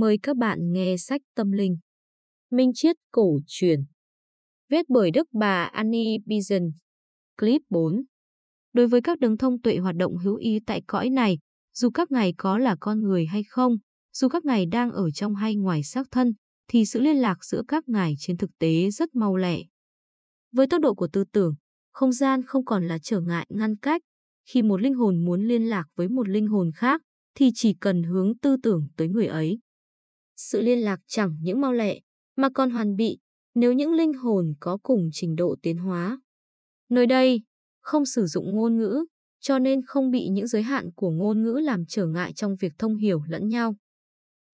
Mời các bạn nghe sách tâm linh. Minh Chiết Cổ truyền Viết bởi Đức bà Annie Bizen Clip 4 Đối với các đấng thông tuệ hoạt động hữu ý tại cõi này, dù các ngài có là con người hay không, dù các ngài đang ở trong hay ngoài xác thân, thì sự liên lạc giữa các ngài trên thực tế rất mau lẹ. Với tốc độ của tư tưởng, không gian không còn là trở ngại ngăn cách. Khi một linh hồn muốn liên lạc với một linh hồn khác, thì chỉ cần hướng tư tưởng tới người ấy sự liên lạc chẳng những mau lẹ, mà còn hoàn bị nếu những linh hồn có cùng trình độ tiến hóa. Nơi đây, không sử dụng ngôn ngữ, cho nên không bị những giới hạn của ngôn ngữ làm trở ngại trong việc thông hiểu lẫn nhau.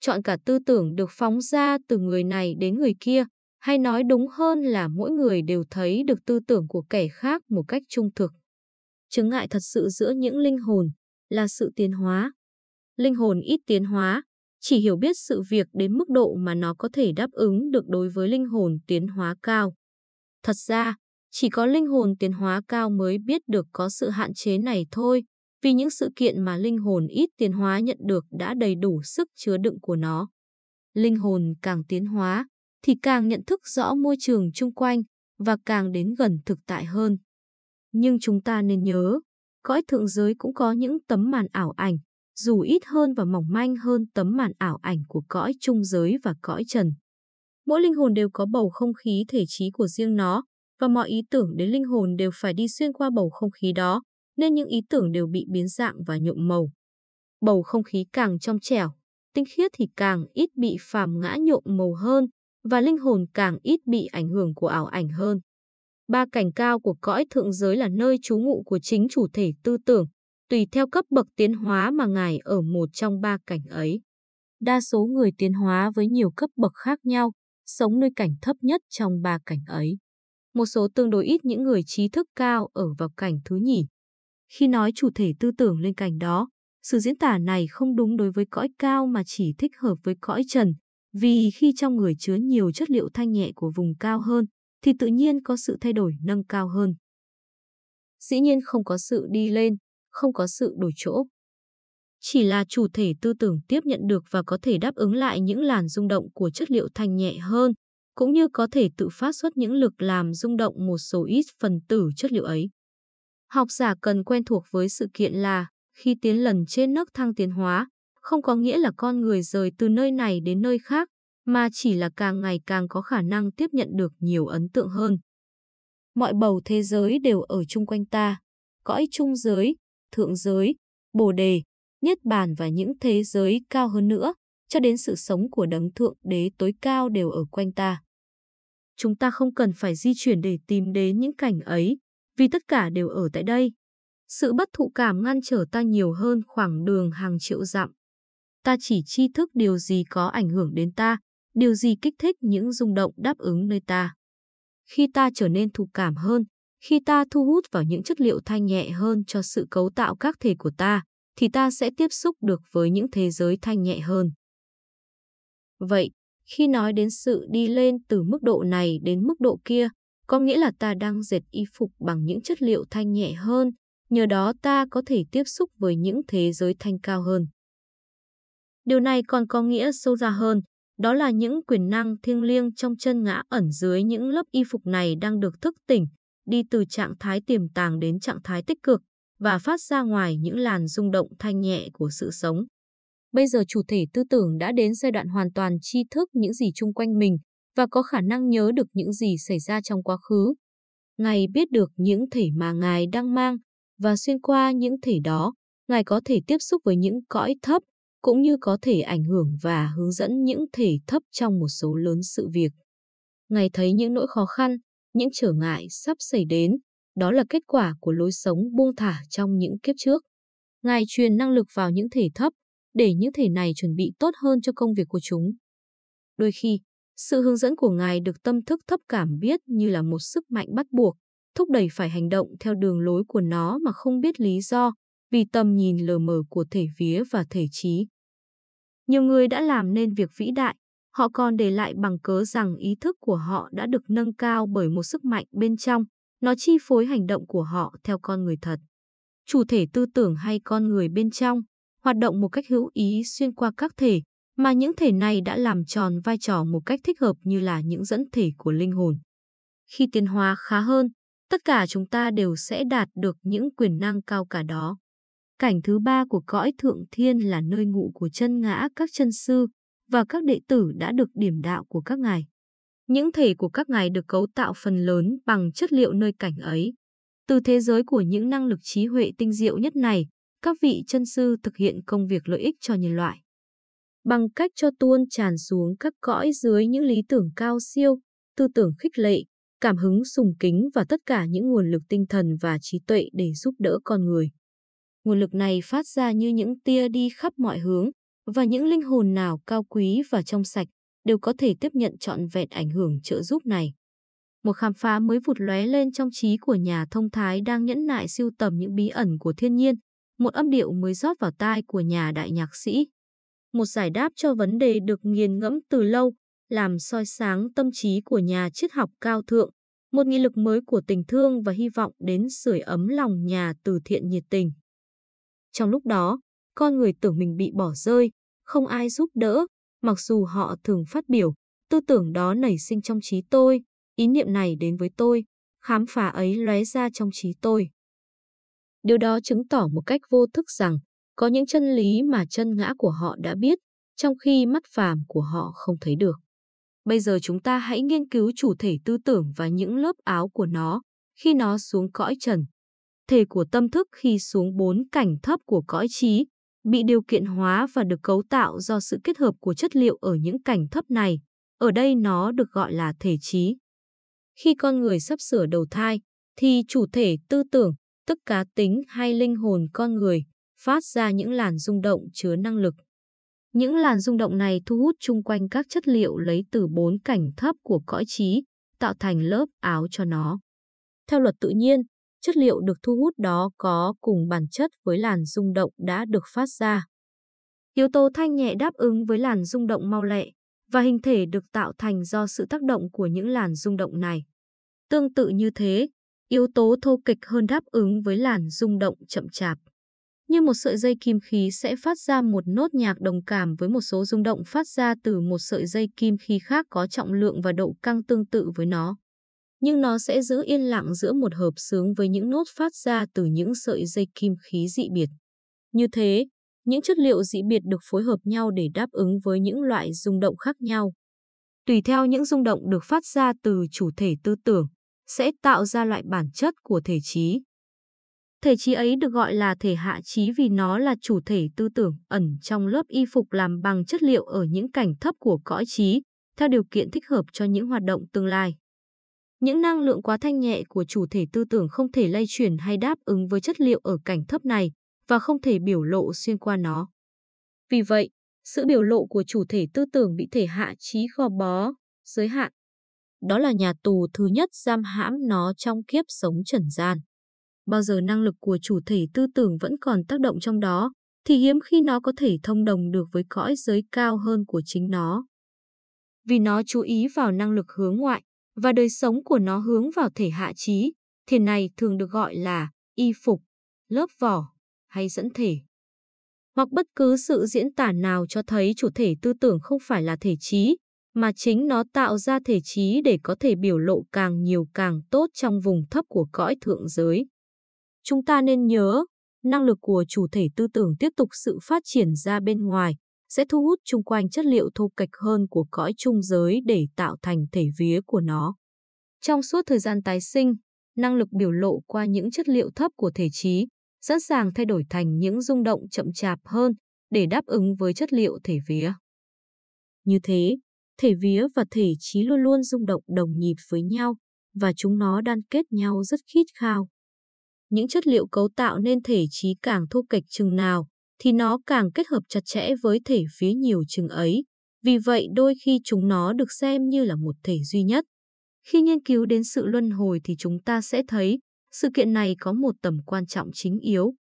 Chọn cả tư tưởng được phóng ra từ người này đến người kia, hay nói đúng hơn là mỗi người đều thấy được tư tưởng của kẻ khác một cách trung thực. Chứng ngại thật sự giữa những linh hồn là sự tiến hóa. Linh hồn ít tiến hóa, chỉ hiểu biết sự việc đến mức độ mà nó có thể đáp ứng được đối với linh hồn tiến hóa cao. Thật ra, chỉ có linh hồn tiến hóa cao mới biết được có sự hạn chế này thôi, vì những sự kiện mà linh hồn ít tiến hóa nhận được đã đầy đủ sức chứa đựng của nó. Linh hồn càng tiến hóa, thì càng nhận thức rõ môi trường chung quanh và càng đến gần thực tại hơn. Nhưng chúng ta nên nhớ, cõi thượng giới cũng có những tấm màn ảo ảnh, dù ít hơn và mỏng manh hơn tấm màn ảo ảnh của cõi trung giới và cõi trần. Mỗi linh hồn đều có bầu không khí thể trí của riêng nó, và mọi ý tưởng đến linh hồn đều phải đi xuyên qua bầu không khí đó, nên những ý tưởng đều bị biến dạng và nhuộm màu. Bầu không khí càng trong trẻo, tinh khiết thì càng ít bị phàm ngã nhuộm màu hơn, và linh hồn càng ít bị ảnh hưởng của ảo ảnh hơn. Ba cảnh cao của cõi thượng giới là nơi trú ngụ của chính chủ thể tư tưởng, tùy theo cấp bậc tiến hóa mà ngài ở một trong ba cảnh ấy. Đa số người tiến hóa với nhiều cấp bậc khác nhau, sống nơi cảnh thấp nhất trong ba cảnh ấy. Một số tương đối ít những người trí thức cao ở vào cảnh thứ nhì. Khi nói chủ thể tư tưởng lên cảnh đó, sự diễn tả này không đúng đối với cõi cao mà chỉ thích hợp với cõi trần, vì khi trong người chứa nhiều chất liệu thanh nhẹ của vùng cao hơn, thì tự nhiên có sự thay đổi nâng cao hơn. Dĩ nhiên không có sự đi lên, không có sự đổi chỗ. Chỉ là chủ thể tư tưởng tiếp nhận được và có thể đáp ứng lại những làn rung động của chất liệu thanh nhẹ hơn, cũng như có thể tự phát xuất những lực làm rung động một số ít phần tử chất liệu ấy. Học giả cần quen thuộc với sự kiện là khi tiến lần trên nấc thăng tiến hóa, không có nghĩa là con người rời từ nơi này đến nơi khác, mà chỉ là càng ngày càng có khả năng tiếp nhận được nhiều ấn tượng hơn. Mọi bầu thế giới đều ở chung quanh ta, cõi chung giới, thượng giới, bồ đề, nhất bàn và những thế giới cao hơn nữa, cho đến sự sống của đấng thượng đế tối cao đều ở quanh ta. Chúng ta không cần phải di chuyển để tìm đến những cảnh ấy, vì tất cả đều ở tại đây. Sự bất thụ cảm ngăn trở ta nhiều hơn khoảng đường hàng triệu dặm. Ta chỉ tri thức điều gì có ảnh hưởng đến ta, điều gì kích thích những rung động đáp ứng nơi ta. Khi ta trở nên thụ cảm hơn, khi ta thu hút vào những chất liệu thanh nhẹ hơn cho sự cấu tạo các thể của ta, thì ta sẽ tiếp xúc được với những thế giới thanh nhẹ hơn. Vậy, khi nói đến sự đi lên từ mức độ này đến mức độ kia, có nghĩa là ta đang dệt y phục bằng những chất liệu thanh nhẹ hơn, nhờ đó ta có thể tiếp xúc với những thế giới thanh cao hơn. Điều này còn có nghĩa sâu xa hơn, đó là những quyền năng thiêng liêng trong chân ngã ẩn dưới những lớp y phục này đang được thức tỉnh, đi từ trạng thái tiềm tàng đến trạng thái tích cực và phát ra ngoài những làn rung động thanh nhẹ của sự sống. Bây giờ chủ thể tư tưởng đã đến giai đoạn hoàn toàn tri thức những gì chung quanh mình và có khả năng nhớ được những gì xảy ra trong quá khứ. Ngài biết được những thể mà Ngài đang mang và xuyên qua những thể đó, Ngài có thể tiếp xúc với những cõi thấp cũng như có thể ảnh hưởng và hướng dẫn những thể thấp trong một số lớn sự việc. Ngài thấy những nỗi khó khăn, những trở ngại sắp xảy đến, đó là kết quả của lối sống buông thả trong những kiếp trước. Ngài truyền năng lực vào những thể thấp, để những thể này chuẩn bị tốt hơn cho công việc của chúng. Đôi khi, sự hướng dẫn của Ngài được tâm thức thấp cảm biết như là một sức mạnh bắt buộc, thúc đẩy phải hành động theo đường lối của nó mà không biết lý do, vì tầm nhìn lờ mờ của thể vía và thể trí. Nhiều người đã làm nên việc vĩ đại, Họ còn để lại bằng cớ rằng ý thức của họ đã được nâng cao bởi một sức mạnh bên trong, nó chi phối hành động của họ theo con người thật. Chủ thể tư tưởng hay con người bên trong, hoạt động một cách hữu ý xuyên qua các thể, mà những thể này đã làm tròn vai trò một cách thích hợp như là những dẫn thể của linh hồn. Khi tiến hóa khá hơn, tất cả chúng ta đều sẽ đạt được những quyền năng cao cả đó. Cảnh thứ ba của cõi thượng thiên là nơi ngụ của chân ngã các chân sư, và các đệ tử đã được điểm đạo của các ngài. Những thể của các ngài được cấu tạo phần lớn bằng chất liệu nơi cảnh ấy. Từ thế giới của những năng lực trí huệ tinh diệu nhất này, các vị chân sư thực hiện công việc lợi ích cho nhân loại. Bằng cách cho tuôn tràn xuống các cõi dưới những lý tưởng cao siêu, tư tưởng khích lệ, cảm hứng sùng kính và tất cả những nguồn lực tinh thần và trí tuệ để giúp đỡ con người. Nguồn lực này phát ra như những tia đi khắp mọi hướng, và những linh hồn nào cao quý và trong sạch đều có thể tiếp nhận trọn vẹn ảnh hưởng trợ giúp này. Một khám phá mới vụt lóe lên trong trí của nhà thông thái đang nhẫn nại siêu tầm những bí ẩn của thiên nhiên, một âm điệu mới rót vào tai của nhà đại nhạc sĩ. Một giải đáp cho vấn đề được nghiền ngẫm từ lâu, làm soi sáng tâm trí của nhà triết học cao thượng, một nghị lực mới của tình thương và hy vọng đến sưởi ấm lòng nhà từ thiện nhiệt tình. Trong lúc đó, con người tưởng mình bị bỏ rơi, không ai giúp đỡ, mặc dù họ thường phát biểu, tư tưởng đó nảy sinh trong trí tôi, ý niệm này đến với tôi, khám phá ấy lóe ra trong trí tôi. Điều đó chứng tỏ một cách vô thức rằng có những chân lý mà chân ngã của họ đã biết, trong khi mắt phàm của họ không thấy được. Bây giờ chúng ta hãy nghiên cứu chủ thể tư tưởng và những lớp áo của nó khi nó xuống cõi trần. Thể của tâm thức khi xuống bốn cảnh thấp của cõi trí, bị điều kiện hóa và được cấu tạo do sự kết hợp của chất liệu ở những cảnh thấp này. Ở đây nó được gọi là thể trí. Khi con người sắp sửa đầu thai, thì chủ thể tư tưởng, tức cá tính hay linh hồn con người, phát ra những làn rung động chứa năng lực. Những làn rung động này thu hút chung quanh các chất liệu lấy từ bốn cảnh thấp của cõi trí, tạo thành lớp áo cho nó. Theo luật tự nhiên, chất liệu được thu hút đó có cùng bản chất với làn rung động đã được phát ra. Yếu tố thanh nhẹ đáp ứng với làn rung động mau lẹ và hình thể được tạo thành do sự tác động của những làn rung động này. Tương tự như thế, yếu tố thô kịch hơn đáp ứng với làn rung động chậm chạp. Như một sợi dây kim khí sẽ phát ra một nốt nhạc đồng cảm với một số rung động phát ra từ một sợi dây kim khí khác có trọng lượng và độ căng tương tự với nó nhưng nó sẽ giữ yên lặng giữa một hợp xướng với những nốt phát ra từ những sợi dây kim khí dị biệt. Như thế, những chất liệu dị biệt được phối hợp nhau để đáp ứng với những loại rung động khác nhau. Tùy theo những rung động được phát ra từ chủ thể tư tưởng, sẽ tạo ra loại bản chất của thể trí. Thể trí ấy được gọi là thể hạ trí vì nó là chủ thể tư tưởng ẩn trong lớp y phục làm bằng chất liệu ở những cảnh thấp của cõi trí, theo điều kiện thích hợp cho những hoạt động tương lai. Những năng lượng quá thanh nhẹ của chủ thể tư tưởng không thể lay chuyển hay đáp ứng với chất liệu ở cảnh thấp này và không thể biểu lộ xuyên qua nó. Vì vậy, sự biểu lộ của chủ thể tư tưởng bị thể hạ trí gò bó, giới hạn. Đó là nhà tù thứ nhất giam hãm nó trong kiếp sống trần gian. Bao giờ năng lực của chủ thể tư tưởng vẫn còn tác động trong đó, thì hiếm khi nó có thể thông đồng được với cõi giới cao hơn của chính nó. Vì nó chú ý vào năng lực hướng ngoại, và đời sống của nó hướng vào thể hạ trí, thể này thường được gọi là y phục, lớp vỏ hay dẫn thể. Hoặc bất cứ sự diễn tả nào cho thấy chủ thể tư tưởng không phải là thể trí, mà chính nó tạo ra thể trí để có thể biểu lộ càng nhiều càng tốt trong vùng thấp của cõi thượng giới. Chúng ta nên nhớ, năng lực của chủ thể tư tưởng tiếp tục sự phát triển ra bên ngoài, sẽ thu hút chung quanh chất liệu thô kệch hơn của cõi trung giới để tạo thành thể vía của nó. Trong suốt thời gian tái sinh, năng lực biểu lộ qua những chất liệu thấp của thể trí sẵn sàng thay đổi thành những rung động chậm chạp hơn để đáp ứng với chất liệu thể vía. Như thế, thể vía và thể trí luôn luôn rung động đồng nhịp với nhau và chúng nó đan kết nhau rất khít khao. Những chất liệu cấu tạo nên thể trí càng thô kịch chừng nào, thì nó càng kết hợp chặt chẽ với thể phía nhiều chừng ấy. Vì vậy đôi khi chúng nó được xem như là một thể duy nhất. Khi nghiên cứu đến sự luân hồi thì chúng ta sẽ thấy sự kiện này có một tầm quan trọng chính yếu.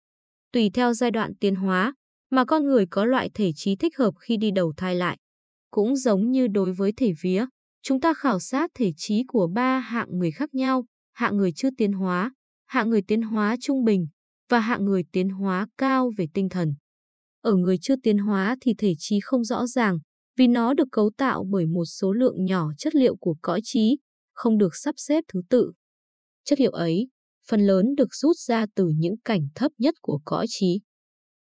Tùy theo giai đoạn tiến hóa mà con người có loại thể trí thích hợp khi đi đầu thai lại. Cũng giống như đối với thể vía, chúng ta khảo sát thể trí của ba hạng người khác nhau, hạng người chưa tiến hóa, hạng người tiến hóa trung bình và hạng người tiến hóa cao về tinh thần. Ở người chưa tiến hóa thì thể trí không rõ ràng, vì nó được cấu tạo bởi một số lượng nhỏ chất liệu của cõi trí, không được sắp xếp thứ tự. Chất liệu ấy, phần lớn được rút ra từ những cảnh thấp nhất của cõi trí.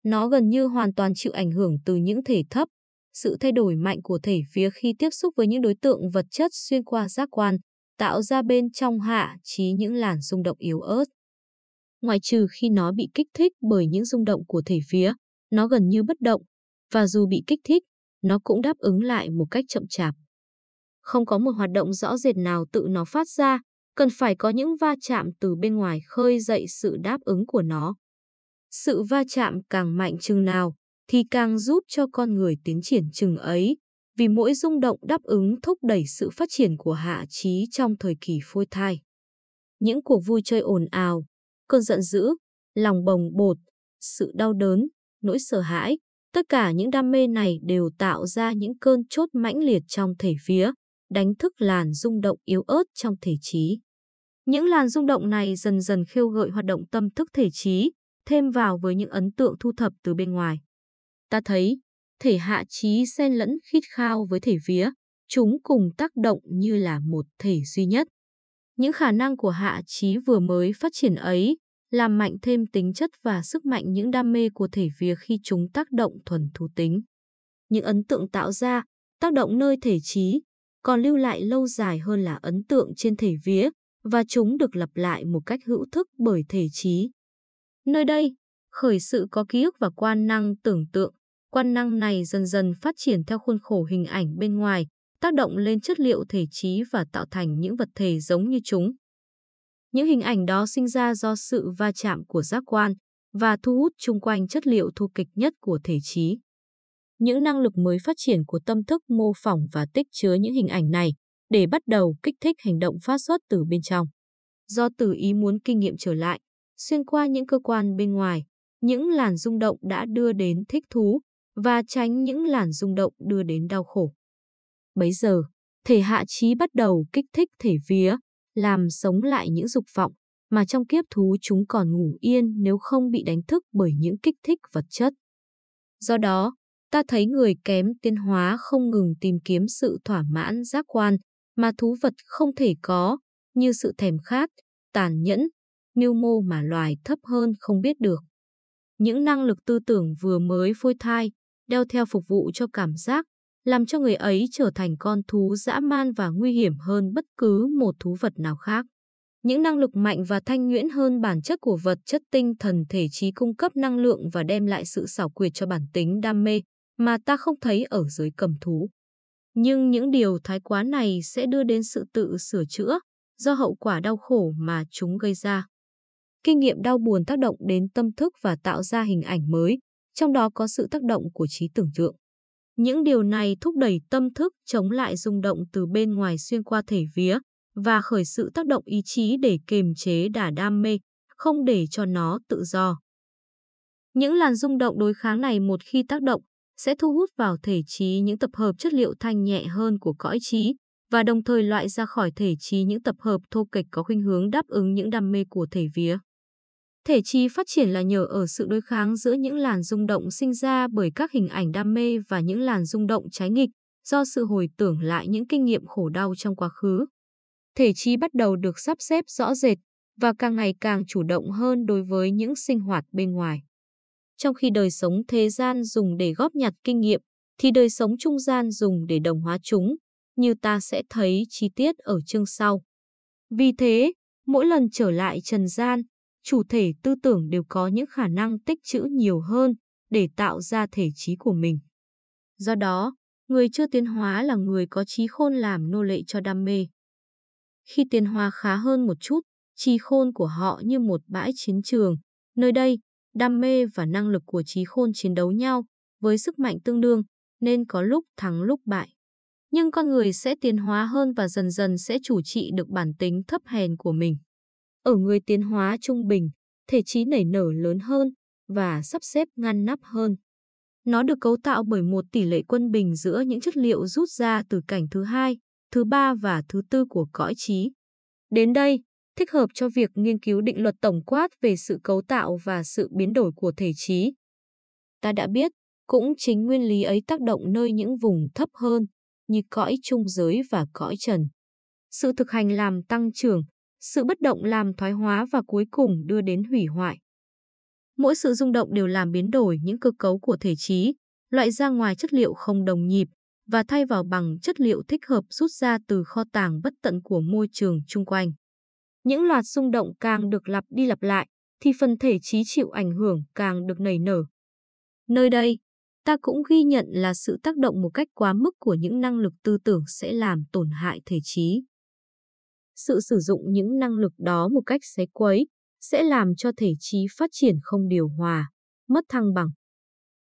Nó gần như hoàn toàn chịu ảnh hưởng từ những thể thấp, sự thay đổi mạnh của thể phía khi tiếp xúc với những đối tượng vật chất xuyên qua giác quan, tạo ra bên trong hạ trí những làn rung động yếu ớt. Ngoài trừ khi nó bị kích thích bởi những rung động của thể phía, nó gần như bất động, và dù bị kích thích, nó cũng đáp ứng lại một cách chậm chạp. Không có một hoạt động rõ rệt nào tự nó phát ra, cần phải có những va chạm từ bên ngoài khơi dậy sự đáp ứng của nó. Sự va chạm càng mạnh chừng nào thì càng giúp cho con người tiến triển chừng ấy, vì mỗi rung động đáp ứng thúc đẩy sự phát triển của hạ trí trong thời kỳ phôi thai. Những cuộc vui chơi ồn ào, cơn giận dữ, lòng bồng bột, sự đau đớn, nỗi sợ hãi, tất cả những đam mê này đều tạo ra những cơn chốt mãnh liệt trong thể phía, đánh thức làn rung động yếu ớt trong thể trí. Những làn rung động này dần dần khiêu gợi hoạt động tâm thức thể trí, thêm vào với những ấn tượng thu thập từ bên ngoài. Ta thấy, thể hạ trí xen lẫn khít khao với thể vía, chúng cùng tác động như là một thể duy nhất. Những khả năng của hạ trí vừa mới phát triển ấy làm mạnh thêm tính chất và sức mạnh những đam mê của thể vía khi chúng tác động thuần thú tính. Những ấn tượng tạo ra, tác động nơi thể trí, còn lưu lại lâu dài hơn là ấn tượng trên thể vía, và chúng được lặp lại một cách hữu thức bởi thể trí. Nơi đây, khởi sự có ký ức và quan năng tưởng tượng, quan năng này dần dần phát triển theo khuôn khổ hình ảnh bên ngoài, tác động lên chất liệu thể trí và tạo thành những vật thể giống như chúng. Những hình ảnh đó sinh ra do sự va chạm của giác quan và thu hút chung quanh chất liệu thu kịch nhất của thể trí. Những năng lực mới phát triển của tâm thức mô phỏng và tích chứa những hình ảnh này để bắt đầu kích thích hành động phát xuất từ bên trong. Do từ ý muốn kinh nghiệm trở lại, xuyên qua những cơ quan bên ngoài, những làn rung động đã đưa đến thích thú và tránh những làn rung động đưa đến đau khổ. Bấy giờ, thể hạ trí bắt đầu kích thích thể vía, làm sống lại những dục vọng mà trong kiếp thú chúng còn ngủ yên nếu không bị đánh thức bởi những kích thích vật chất. Do đó, ta thấy người kém tiến hóa không ngừng tìm kiếm sự thỏa mãn giác quan mà thú vật không thể có, như sự thèm khát, tàn nhẫn, mưu mô mà loài thấp hơn không biết được. Những năng lực tư tưởng vừa mới phôi thai, đeo theo phục vụ cho cảm giác làm cho người ấy trở thành con thú dã man và nguy hiểm hơn bất cứ một thú vật nào khác. Những năng lực mạnh và thanh nhuyễn hơn bản chất của vật chất tinh thần thể trí cung cấp năng lượng và đem lại sự xảo quyệt cho bản tính đam mê mà ta không thấy ở dưới cầm thú. Nhưng những điều thái quá này sẽ đưa đến sự tự sửa chữa do hậu quả đau khổ mà chúng gây ra. Kinh nghiệm đau buồn tác động đến tâm thức và tạo ra hình ảnh mới, trong đó có sự tác động của trí tưởng tượng. Những điều này thúc đẩy tâm thức chống lại rung động từ bên ngoài xuyên qua thể vía và khởi sự tác động ý chí để kiềm chế đả đam mê, không để cho nó tự do. Những làn rung động đối kháng này một khi tác động, sẽ thu hút vào thể trí những tập hợp chất liệu thanh nhẹ hơn của cõi trí và đồng thời loại ra khỏi thể trí những tập hợp thô kệch có khuynh hướng đáp ứng những đam mê của thể vía. Thể chi phát triển là nhờ ở sự đối kháng giữa những làn rung động sinh ra bởi các hình ảnh đam mê và những làn rung động trái nghịch do sự hồi tưởng lại những kinh nghiệm khổ đau trong quá khứ. Thể chi bắt đầu được sắp xếp rõ rệt và càng ngày càng chủ động hơn đối với những sinh hoạt bên ngoài. Trong khi đời sống thế gian dùng để góp nhặt kinh nghiệm, thì đời sống trung gian dùng để đồng hóa chúng, như ta sẽ thấy chi tiết ở chương sau. Vì thế, mỗi lần trở lại trần gian, chủ thể tư tưởng đều có những khả năng tích trữ nhiều hơn để tạo ra thể trí của mình. Do đó, người chưa tiến hóa là người có trí khôn làm nô lệ cho đam mê. Khi tiến hóa khá hơn một chút, trí khôn của họ như một bãi chiến trường. Nơi đây, đam mê và năng lực của trí khôn chiến đấu nhau với sức mạnh tương đương nên có lúc thắng lúc bại. Nhưng con người sẽ tiến hóa hơn và dần dần sẽ chủ trị được bản tính thấp hèn của mình. Ở người tiến hóa trung bình, thể trí nảy nở lớn hơn và sắp xếp ngăn nắp hơn. Nó được cấu tạo bởi một tỷ lệ quân bình giữa những chất liệu rút ra từ cảnh thứ hai, thứ ba và thứ tư của cõi trí. Đến đây, thích hợp cho việc nghiên cứu định luật tổng quát về sự cấu tạo và sự biến đổi của thể trí. Ta đã biết, cũng chính nguyên lý ấy tác động nơi những vùng thấp hơn, như cõi trung giới và cõi trần. Sự thực hành làm tăng trưởng, sự bất động làm thoái hóa và cuối cùng đưa đến hủy hoại. Mỗi sự rung động đều làm biến đổi những cơ cấu của thể trí, loại ra ngoài chất liệu không đồng nhịp và thay vào bằng chất liệu thích hợp rút ra từ kho tàng bất tận của môi trường chung quanh. Những loạt rung động càng được lặp đi lặp lại, thì phần thể trí chịu ảnh hưởng càng được nảy nở. Nơi đây, ta cũng ghi nhận là sự tác động một cách quá mức của những năng lực tư tưởng sẽ làm tổn hại thể trí sự sử dụng những năng lực đó một cách xé quấy sẽ làm cho thể trí phát triển không điều hòa, mất thăng bằng.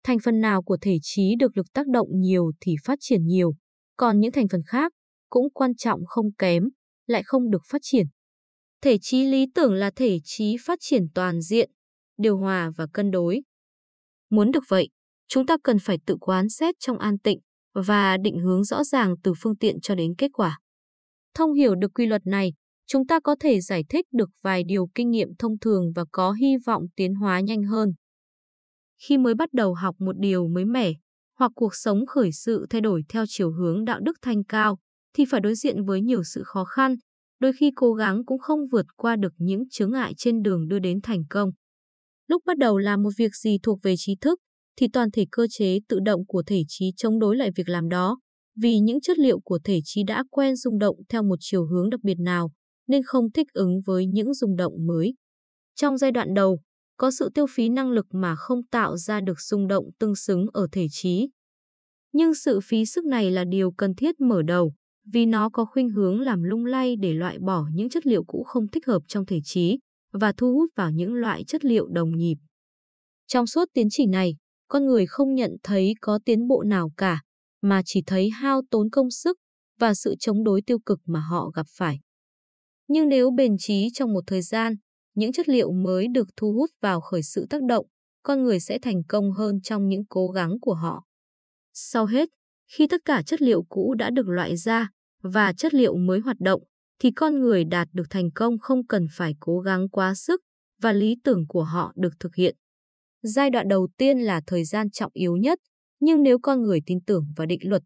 Thành phần nào của thể trí được lực tác động nhiều thì phát triển nhiều, còn những thành phần khác cũng quan trọng không kém, lại không được phát triển. Thể trí lý tưởng là thể trí phát triển toàn diện, điều hòa và cân đối. Muốn được vậy, chúng ta cần phải tự quán xét trong an tịnh và định hướng rõ ràng từ phương tiện cho đến kết quả. Thông hiểu được quy luật này, chúng ta có thể giải thích được vài điều kinh nghiệm thông thường và có hy vọng tiến hóa nhanh hơn. Khi mới bắt đầu học một điều mới mẻ, hoặc cuộc sống khởi sự thay đổi theo chiều hướng đạo đức thanh cao, thì phải đối diện với nhiều sự khó khăn, đôi khi cố gắng cũng không vượt qua được những chướng ngại trên đường đưa đến thành công. Lúc bắt đầu làm một việc gì thuộc về trí thức, thì toàn thể cơ chế tự động của thể trí chống đối lại việc làm đó, vì những chất liệu của thể trí đã quen rung động theo một chiều hướng đặc biệt nào nên không thích ứng với những rung động mới. Trong giai đoạn đầu, có sự tiêu phí năng lực mà không tạo ra được rung động tương xứng ở thể trí. Nhưng sự phí sức này là điều cần thiết mở đầu, vì nó có khuynh hướng làm lung lay để loại bỏ những chất liệu cũ không thích hợp trong thể trí và thu hút vào những loại chất liệu đồng nhịp. Trong suốt tiến trình này, con người không nhận thấy có tiến bộ nào cả, mà chỉ thấy hao tốn công sức và sự chống đối tiêu cực mà họ gặp phải. Nhưng nếu bền trí trong một thời gian, những chất liệu mới được thu hút vào khởi sự tác động, con người sẽ thành công hơn trong những cố gắng của họ. Sau hết, khi tất cả chất liệu cũ đã được loại ra và chất liệu mới hoạt động, thì con người đạt được thành công không cần phải cố gắng quá sức và lý tưởng của họ được thực hiện. Giai đoạn đầu tiên là thời gian trọng yếu nhất, nhưng nếu con người tin tưởng vào định luật,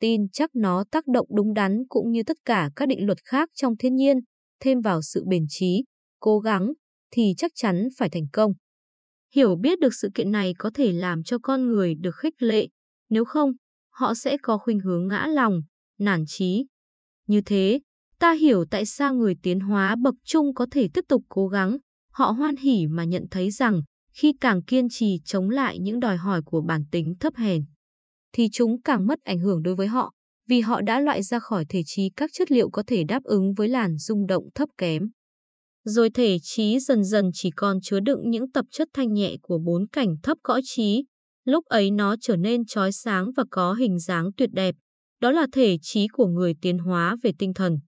tin chắc nó tác động đúng đắn cũng như tất cả các định luật khác trong thiên nhiên, thêm vào sự bền trí, cố gắng, thì chắc chắn phải thành công. Hiểu biết được sự kiện này có thể làm cho con người được khích lệ, nếu không, họ sẽ có khuynh hướng ngã lòng, nản trí. Như thế, ta hiểu tại sao người tiến hóa bậc trung có thể tiếp tục cố gắng, họ hoan hỉ mà nhận thấy rằng khi càng kiên trì chống lại những đòi hỏi của bản tính thấp hèn, thì chúng càng mất ảnh hưởng đối với họ, vì họ đã loại ra khỏi thể trí các chất liệu có thể đáp ứng với làn rung động thấp kém. Rồi thể trí dần dần chỉ còn chứa đựng những tập chất thanh nhẹ của bốn cảnh thấp cõi trí, lúc ấy nó trở nên trói sáng và có hình dáng tuyệt đẹp, đó là thể trí của người tiến hóa về tinh thần.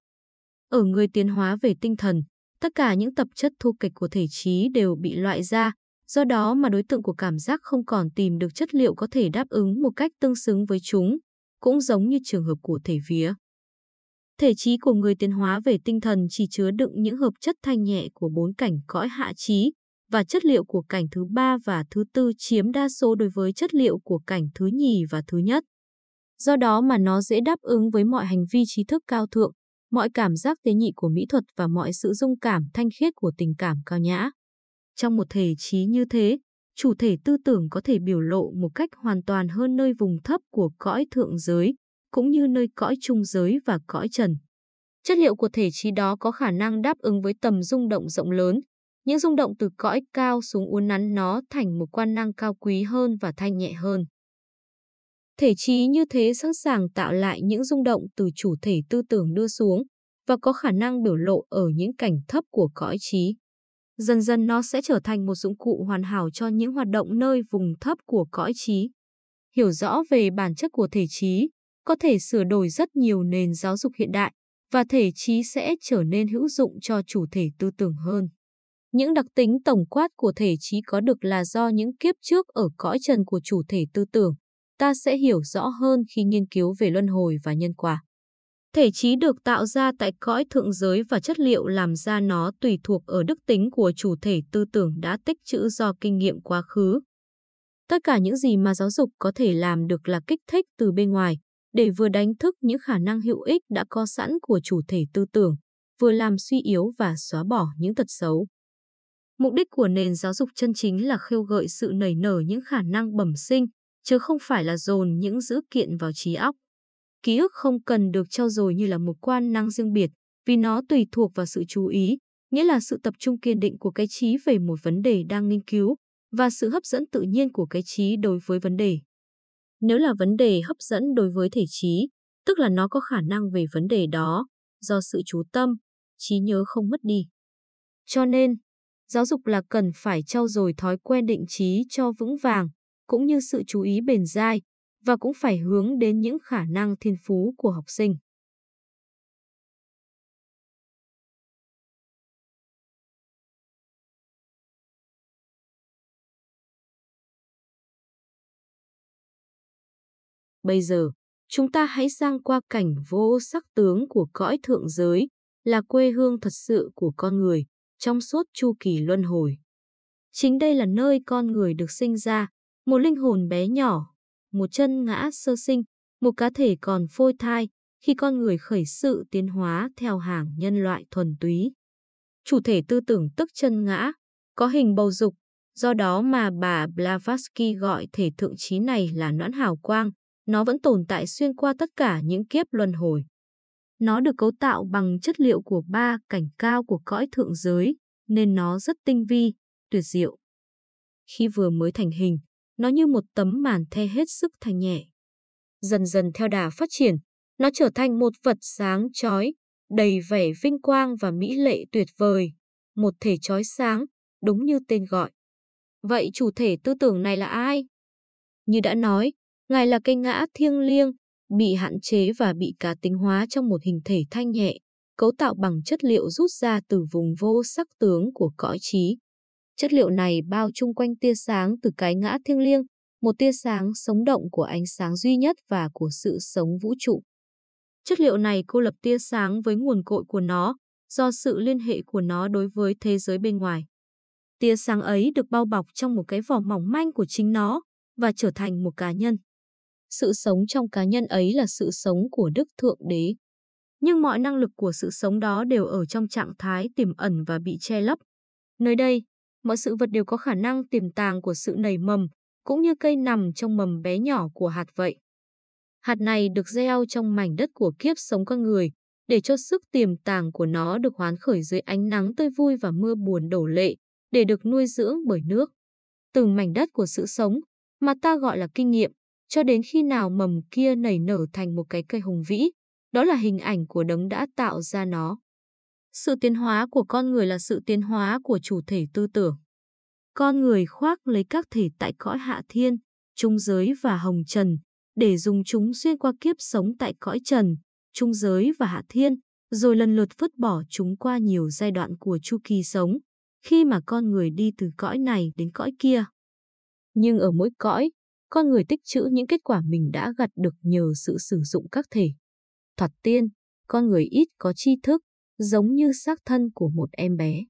Ở người tiến hóa về tinh thần, tất cả những tập chất thu kịch của thể trí đều bị loại ra, do đó mà đối tượng của cảm giác không còn tìm được chất liệu có thể đáp ứng một cách tương xứng với chúng, cũng giống như trường hợp của thể vía. Thể trí của người tiến hóa về tinh thần chỉ chứa đựng những hợp chất thanh nhẹ của bốn cảnh cõi hạ trí và chất liệu của cảnh thứ ba và thứ tư chiếm đa số đối với chất liệu của cảnh thứ nhì và thứ nhất. Do đó mà nó dễ đáp ứng với mọi hành vi trí thức cao thượng, mọi cảm giác tế nhị của mỹ thuật và mọi sự dung cảm thanh khiết của tình cảm cao nhã. Trong một thể trí như thế, chủ thể tư tưởng có thể biểu lộ một cách hoàn toàn hơn nơi vùng thấp của cõi thượng giới, cũng như nơi cõi trung giới và cõi trần. Chất liệu của thể trí đó có khả năng đáp ứng với tầm rung động rộng lớn, những rung động từ cõi cao xuống uốn nắn nó thành một quan năng cao quý hơn và thanh nhẹ hơn. Thể trí như thế sẵn sàng tạo lại những rung động từ chủ thể tư tưởng đưa xuống và có khả năng biểu lộ ở những cảnh thấp của cõi trí dần dần nó sẽ trở thành một dụng cụ hoàn hảo cho những hoạt động nơi vùng thấp của cõi trí. Hiểu rõ về bản chất của thể trí có thể sửa đổi rất nhiều nền giáo dục hiện đại và thể trí sẽ trở nên hữu dụng cho chủ thể tư tưởng hơn. Những đặc tính tổng quát của thể trí có được là do những kiếp trước ở cõi trần của chủ thể tư tưởng, ta sẽ hiểu rõ hơn khi nghiên cứu về luân hồi và nhân quả. Thể trí được tạo ra tại cõi thượng giới và chất liệu làm ra nó tùy thuộc ở đức tính của chủ thể tư tưởng đã tích trữ do kinh nghiệm quá khứ. Tất cả những gì mà giáo dục có thể làm được là kích thích từ bên ngoài, để vừa đánh thức những khả năng hữu ích đã có sẵn của chủ thể tư tưởng, vừa làm suy yếu và xóa bỏ những tật xấu. Mục đích của nền giáo dục chân chính là khêu gợi sự nảy nở những khả năng bẩm sinh, chứ không phải là dồn những dữ kiện vào trí óc ký ức không cần được trau dồi như là một quan năng riêng biệt, vì nó tùy thuộc vào sự chú ý, nghĩa là sự tập trung kiên định của cái trí về một vấn đề đang nghiên cứu và sự hấp dẫn tự nhiên của cái trí đối với vấn đề. Nếu là vấn đề hấp dẫn đối với thể trí, tức là nó có khả năng về vấn đề đó, do sự chú tâm, trí nhớ không mất đi. Cho nên, giáo dục là cần phải trau dồi thói quen định trí cho vững vàng, cũng như sự chú ý bền dai, và cũng phải hướng đến những khả năng thiên phú của học sinh. Bây giờ, chúng ta hãy sang qua cảnh vô sắc tướng của cõi thượng giới, là quê hương thật sự của con người, trong suốt chu kỳ luân hồi. Chính đây là nơi con người được sinh ra, một linh hồn bé nhỏ một chân ngã sơ sinh, một cá thể còn phôi thai, khi con người khởi sự tiến hóa theo hàng nhân loại thuần túy. Chủ thể tư tưởng tức chân ngã, có hình bầu dục, do đó mà bà Blavatsky gọi thể thượng trí này là noãn hào quang, nó vẫn tồn tại xuyên qua tất cả những kiếp luân hồi. Nó được cấu tạo bằng chất liệu của ba cảnh cao của cõi thượng giới, nên nó rất tinh vi, tuyệt diệu. Khi vừa mới thành hình, nó như một tấm màn the hết sức thanh nhẹ. Dần dần theo đà phát triển, nó trở thành một vật sáng chói, đầy vẻ vinh quang và mỹ lệ tuyệt vời, một thể chói sáng, đúng như tên gọi. Vậy chủ thể tư tưởng này là ai? Như đã nói, ngài là cây ngã thiêng liêng, bị hạn chế và bị cá tính hóa trong một hình thể thanh nhẹ, cấu tạo bằng chất liệu rút ra từ vùng vô sắc tướng của cõi trí. Chất liệu này bao chung quanh tia sáng từ cái ngã thiêng liêng, một tia sáng sống động của ánh sáng duy nhất và của sự sống vũ trụ. Chất liệu này cô lập tia sáng với nguồn cội của nó, do sự liên hệ của nó đối với thế giới bên ngoài. Tia sáng ấy được bao bọc trong một cái vỏ mỏng manh của chính nó và trở thành một cá nhân. Sự sống trong cá nhân ấy là sự sống của Đức Thượng Đế. Nhưng mọi năng lực của sự sống đó đều ở trong trạng thái tiềm ẩn và bị che lấp. Nơi đây, mọi sự vật đều có khả năng tiềm tàng của sự nảy mầm, cũng như cây nằm trong mầm bé nhỏ của hạt vậy. Hạt này được gieo trong mảnh đất của kiếp sống con người, để cho sức tiềm tàng của nó được hoán khởi dưới ánh nắng tươi vui và mưa buồn đổ lệ, để được nuôi dưỡng bởi nước. Từ mảnh đất của sự sống, mà ta gọi là kinh nghiệm, cho đến khi nào mầm kia nảy nở thành một cái cây hùng vĩ, đó là hình ảnh của đấng đã tạo ra nó. Sự tiến hóa của con người là sự tiến hóa của chủ thể tư tưởng. Con người khoác lấy các thể tại cõi hạ thiên, trung giới và hồng trần, để dùng chúng xuyên qua kiếp sống tại cõi trần, trung giới và hạ thiên, rồi lần lượt vứt bỏ chúng qua nhiều giai đoạn của chu kỳ sống, khi mà con người đi từ cõi này đến cõi kia. Nhưng ở mỗi cõi, con người tích trữ những kết quả mình đã gặt được nhờ sự sử dụng các thể. Thoạt tiên, con người ít có tri thức, giống như xác thân của một em bé.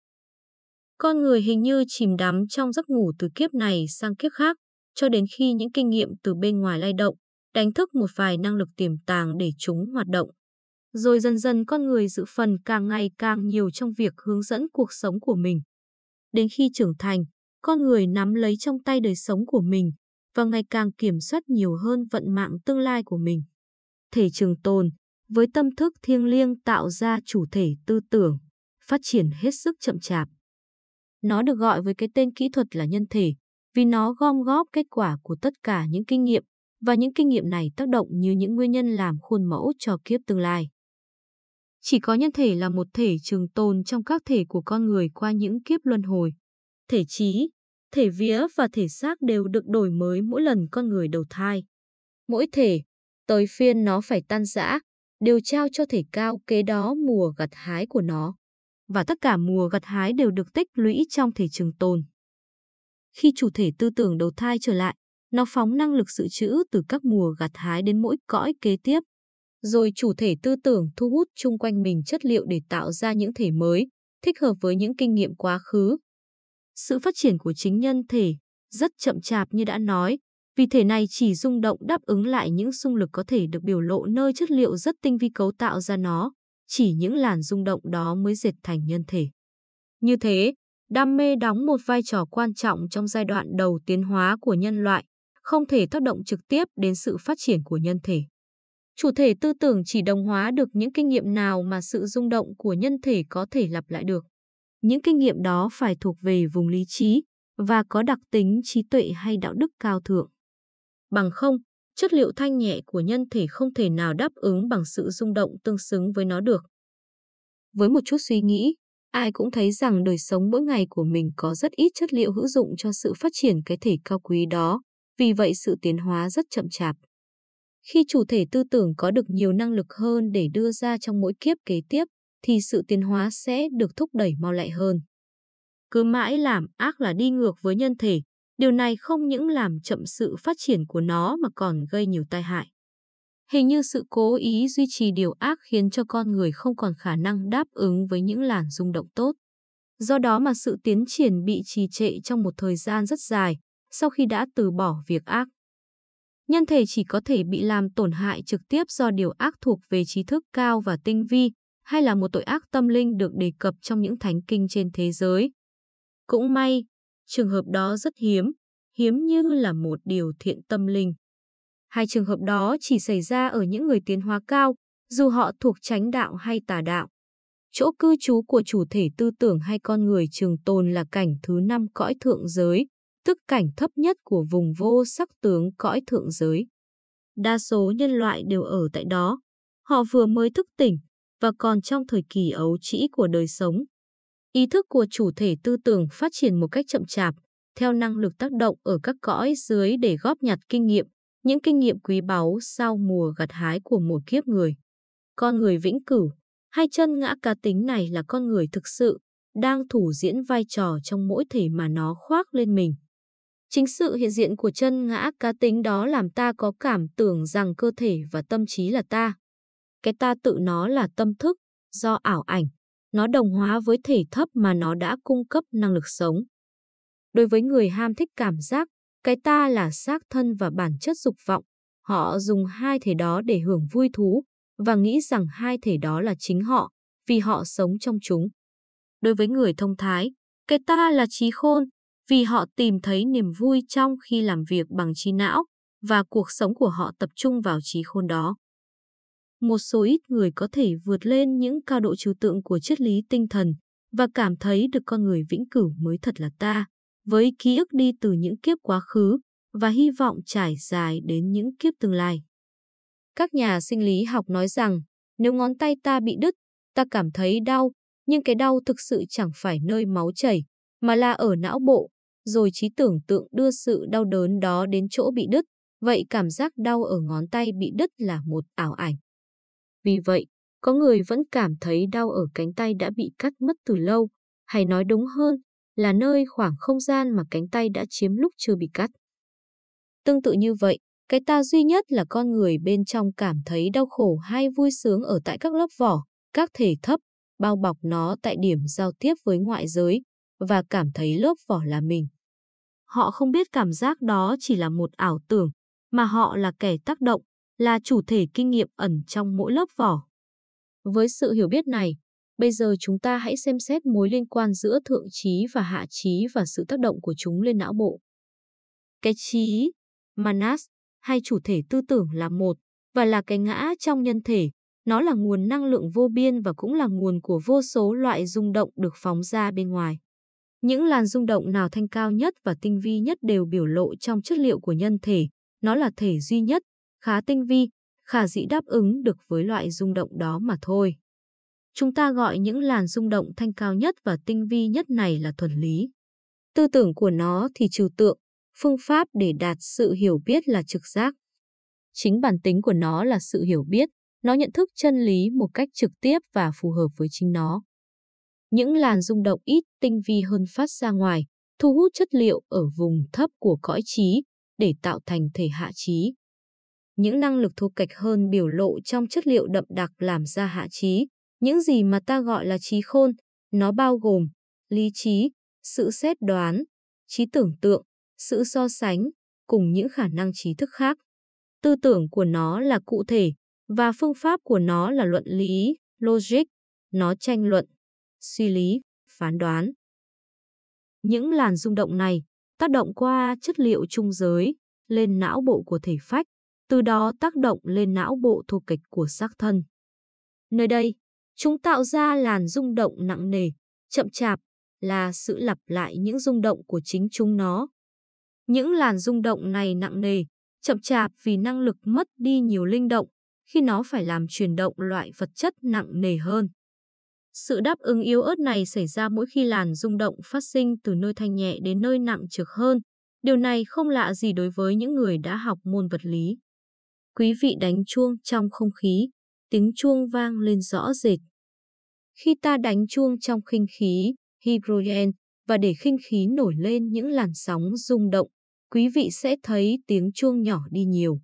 Con người hình như chìm đắm trong giấc ngủ từ kiếp này sang kiếp khác, cho đến khi những kinh nghiệm từ bên ngoài lay động, đánh thức một vài năng lực tiềm tàng để chúng hoạt động. Rồi dần dần con người dự phần càng ngày càng nhiều trong việc hướng dẫn cuộc sống của mình. Đến khi trưởng thành, con người nắm lấy trong tay đời sống của mình và ngày càng kiểm soát nhiều hơn vận mạng tương lai của mình. Thể trường tồn, với tâm thức thiêng liêng tạo ra chủ thể tư tưởng, phát triển hết sức chậm chạp. Nó được gọi với cái tên kỹ thuật là nhân thể, vì nó gom góp kết quả của tất cả những kinh nghiệm và những kinh nghiệm này tác động như những nguyên nhân làm khuôn mẫu cho kiếp tương lai. Chỉ có nhân thể là một thể trường tồn trong các thể của con người qua những kiếp luân hồi. Thể trí, thể vía và thể xác đều được đổi mới mỗi lần con người đầu thai. Mỗi thể, tới phiên nó phải tan rã, đều trao cho thể cao kế đó mùa gặt hái của nó. Và tất cả mùa gặt hái đều được tích lũy trong thể trường tồn. Khi chủ thể tư tưởng đầu thai trở lại, nó phóng năng lực dự trữ từ các mùa gặt hái đến mỗi cõi kế tiếp. Rồi chủ thể tư tưởng thu hút chung quanh mình chất liệu để tạo ra những thể mới, thích hợp với những kinh nghiệm quá khứ. Sự phát triển của chính nhân thể rất chậm chạp như đã nói, vì thể này chỉ rung động đáp ứng lại những xung lực có thể được biểu lộ nơi chất liệu rất tinh vi cấu tạo ra nó, chỉ những làn rung động đó mới dệt thành nhân thể. Như thế, đam mê đóng một vai trò quan trọng trong giai đoạn đầu tiến hóa của nhân loại, không thể tác động trực tiếp đến sự phát triển của nhân thể. Chủ thể tư tưởng chỉ đồng hóa được những kinh nghiệm nào mà sự rung động của nhân thể có thể lặp lại được. Những kinh nghiệm đó phải thuộc về vùng lý trí và có đặc tính trí tuệ hay đạo đức cao thượng. Bằng không, chất liệu thanh nhẹ của nhân thể không thể nào đáp ứng bằng sự rung động tương xứng với nó được. Với một chút suy nghĩ, ai cũng thấy rằng đời sống mỗi ngày của mình có rất ít chất liệu hữu dụng cho sự phát triển cái thể cao quý đó, vì vậy sự tiến hóa rất chậm chạp. Khi chủ thể tư tưởng có được nhiều năng lực hơn để đưa ra trong mỗi kiếp kế tiếp, thì sự tiến hóa sẽ được thúc đẩy mau lẹ hơn. Cứ mãi làm ác là đi ngược với nhân thể, Điều này không những làm chậm sự phát triển của nó mà còn gây nhiều tai hại. Hình như sự cố ý duy trì điều ác khiến cho con người không còn khả năng đáp ứng với những làn rung động tốt. Do đó mà sự tiến triển bị trì trệ trong một thời gian rất dài sau khi đã từ bỏ việc ác. Nhân thể chỉ có thể bị làm tổn hại trực tiếp do điều ác thuộc về trí thức cao và tinh vi hay là một tội ác tâm linh được đề cập trong những thánh kinh trên thế giới. Cũng may, Trường hợp đó rất hiếm, hiếm như là một điều thiện tâm linh. Hai trường hợp đó chỉ xảy ra ở những người tiến hóa cao, dù họ thuộc chánh đạo hay tà đạo. Chỗ cư trú của chủ thể tư tưởng hay con người trường tồn là cảnh thứ năm cõi thượng giới, tức cảnh thấp nhất của vùng vô sắc tướng cõi thượng giới. Đa số nhân loại đều ở tại đó. Họ vừa mới thức tỉnh và còn trong thời kỳ ấu trĩ của đời sống, Ý thức của chủ thể tư tưởng phát triển một cách chậm chạp, theo năng lực tác động ở các cõi dưới để góp nhặt kinh nghiệm, những kinh nghiệm quý báu sau mùa gặt hái của một kiếp người. Con người vĩnh cửu, hai chân ngã cá tính này là con người thực sự, đang thủ diễn vai trò trong mỗi thể mà nó khoác lên mình. Chính sự hiện diện của chân ngã cá tính đó làm ta có cảm tưởng rằng cơ thể và tâm trí là ta. Cái ta tự nó là tâm thức, do ảo ảnh, nó đồng hóa với thể thấp mà nó đã cung cấp năng lực sống. Đối với người ham thích cảm giác, cái ta là xác thân và bản chất dục vọng. Họ dùng hai thể đó để hưởng vui thú và nghĩ rằng hai thể đó là chính họ vì họ sống trong chúng. Đối với người thông thái, cái ta là trí khôn vì họ tìm thấy niềm vui trong khi làm việc bằng trí não và cuộc sống của họ tập trung vào trí khôn đó một số ít người có thể vượt lên những cao độ trừu tượng của triết lý tinh thần và cảm thấy được con người vĩnh cửu mới thật là ta, với ký ức đi từ những kiếp quá khứ và hy vọng trải dài đến những kiếp tương lai. Các nhà sinh lý học nói rằng, nếu ngón tay ta bị đứt, ta cảm thấy đau, nhưng cái đau thực sự chẳng phải nơi máu chảy, mà là ở não bộ, rồi trí tưởng tượng đưa sự đau đớn đó đến chỗ bị đứt, vậy cảm giác đau ở ngón tay bị đứt là một ảo ảnh. Vì vậy, có người vẫn cảm thấy đau ở cánh tay đã bị cắt mất từ lâu, hay nói đúng hơn là nơi khoảng không gian mà cánh tay đã chiếm lúc chưa bị cắt. Tương tự như vậy, cái ta duy nhất là con người bên trong cảm thấy đau khổ hay vui sướng ở tại các lớp vỏ, các thể thấp, bao bọc nó tại điểm giao tiếp với ngoại giới và cảm thấy lớp vỏ là mình. Họ không biết cảm giác đó chỉ là một ảo tưởng, mà họ là kẻ tác động, là chủ thể kinh nghiệm ẩn trong mỗi lớp vỏ. Với sự hiểu biết này, bây giờ chúng ta hãy xem xét mối liên quan giữa thượng trí và hạ trí và sự tác động của chúng lên não bộ. Cái trí, manas, hay chủ thể tư tưởng là một, và là cái ngã trong nhân thể. Nó là nguồn năng lượng vô biên và cũng là nguồn của vô số loại rung động được phóng ra bên ngoài. Những làn rung động nào thanh cao nhất và tinh vi nhất đều biểu lộ trong chất liệu của nhân thể. Nó là thể duy nhất khá tinh vi, khả dĩ đáp ứng được với loại rung động đó mà thôi. Chúng ta gọi những làn rung động thanh cao nhất và tinh vi nhất này là thuần lý. Tư tưởng của nó thì trừu tượng, phương pháp để đạt sự hiểu biết là trực giác. Chính bản tính của nó là sự hiểu biết, nó nhận thức chân lý một cách trực tiếp và phù hợp với chính nó. Những làn rung động ít tinh vi hơn phát ra ngoài, thu hút chất liệu ở vùng thấp của cõi trí để tạo thành thể hạ trí những năng lực thu kệch hơn biểu lộ trong chất liệu đậm đặc làm ra hạ trí. Những gì mà ta gọi là trí khôn, nó bao gồm lý trí, sự xét đoán, trí tưởng tượng, sự so sánh, cùng những khả năng trí thức khác. Tư tưởng của nó là cụ thể, và phương pháp của nó là luận lý, logic, nó tranh luận, suy lý, phán đoán. Những làn rung động này tác động qua chất liệu trung giới lên não bộ của thể phách, từ đó tác động lên não bộ thô kịch của xác thân. Nơi đây, chúng tạo ra làn rung động nặng nề, chậm chạp, là sự lặp lại những rung động của chính chúng nó. Những làn rung động này nặng nề, chậm chạp vì năng lực mất đi nhiều linh động khi nó phải làm chuyển động loại vật chất nặng nề hơn. Sự đáp ứng yếu ớt này xảy ra mỗi khi làn rung động phát sinh từ nơi thanh nhẹ đến nơi nặng trực hơn. Điều này không lạ gì đối với những người đã học môn vật lý. Quý vị đánh chuông trong không khí, tiếng chuông vang lên rõ rệt. Khi ta đánh chuông trong khinh khí, hydrogen, và để khinh khí nổi lên những làn sóng rung động, quý vị sẽ thấy tiếng chuông nhỏ đi nhiều.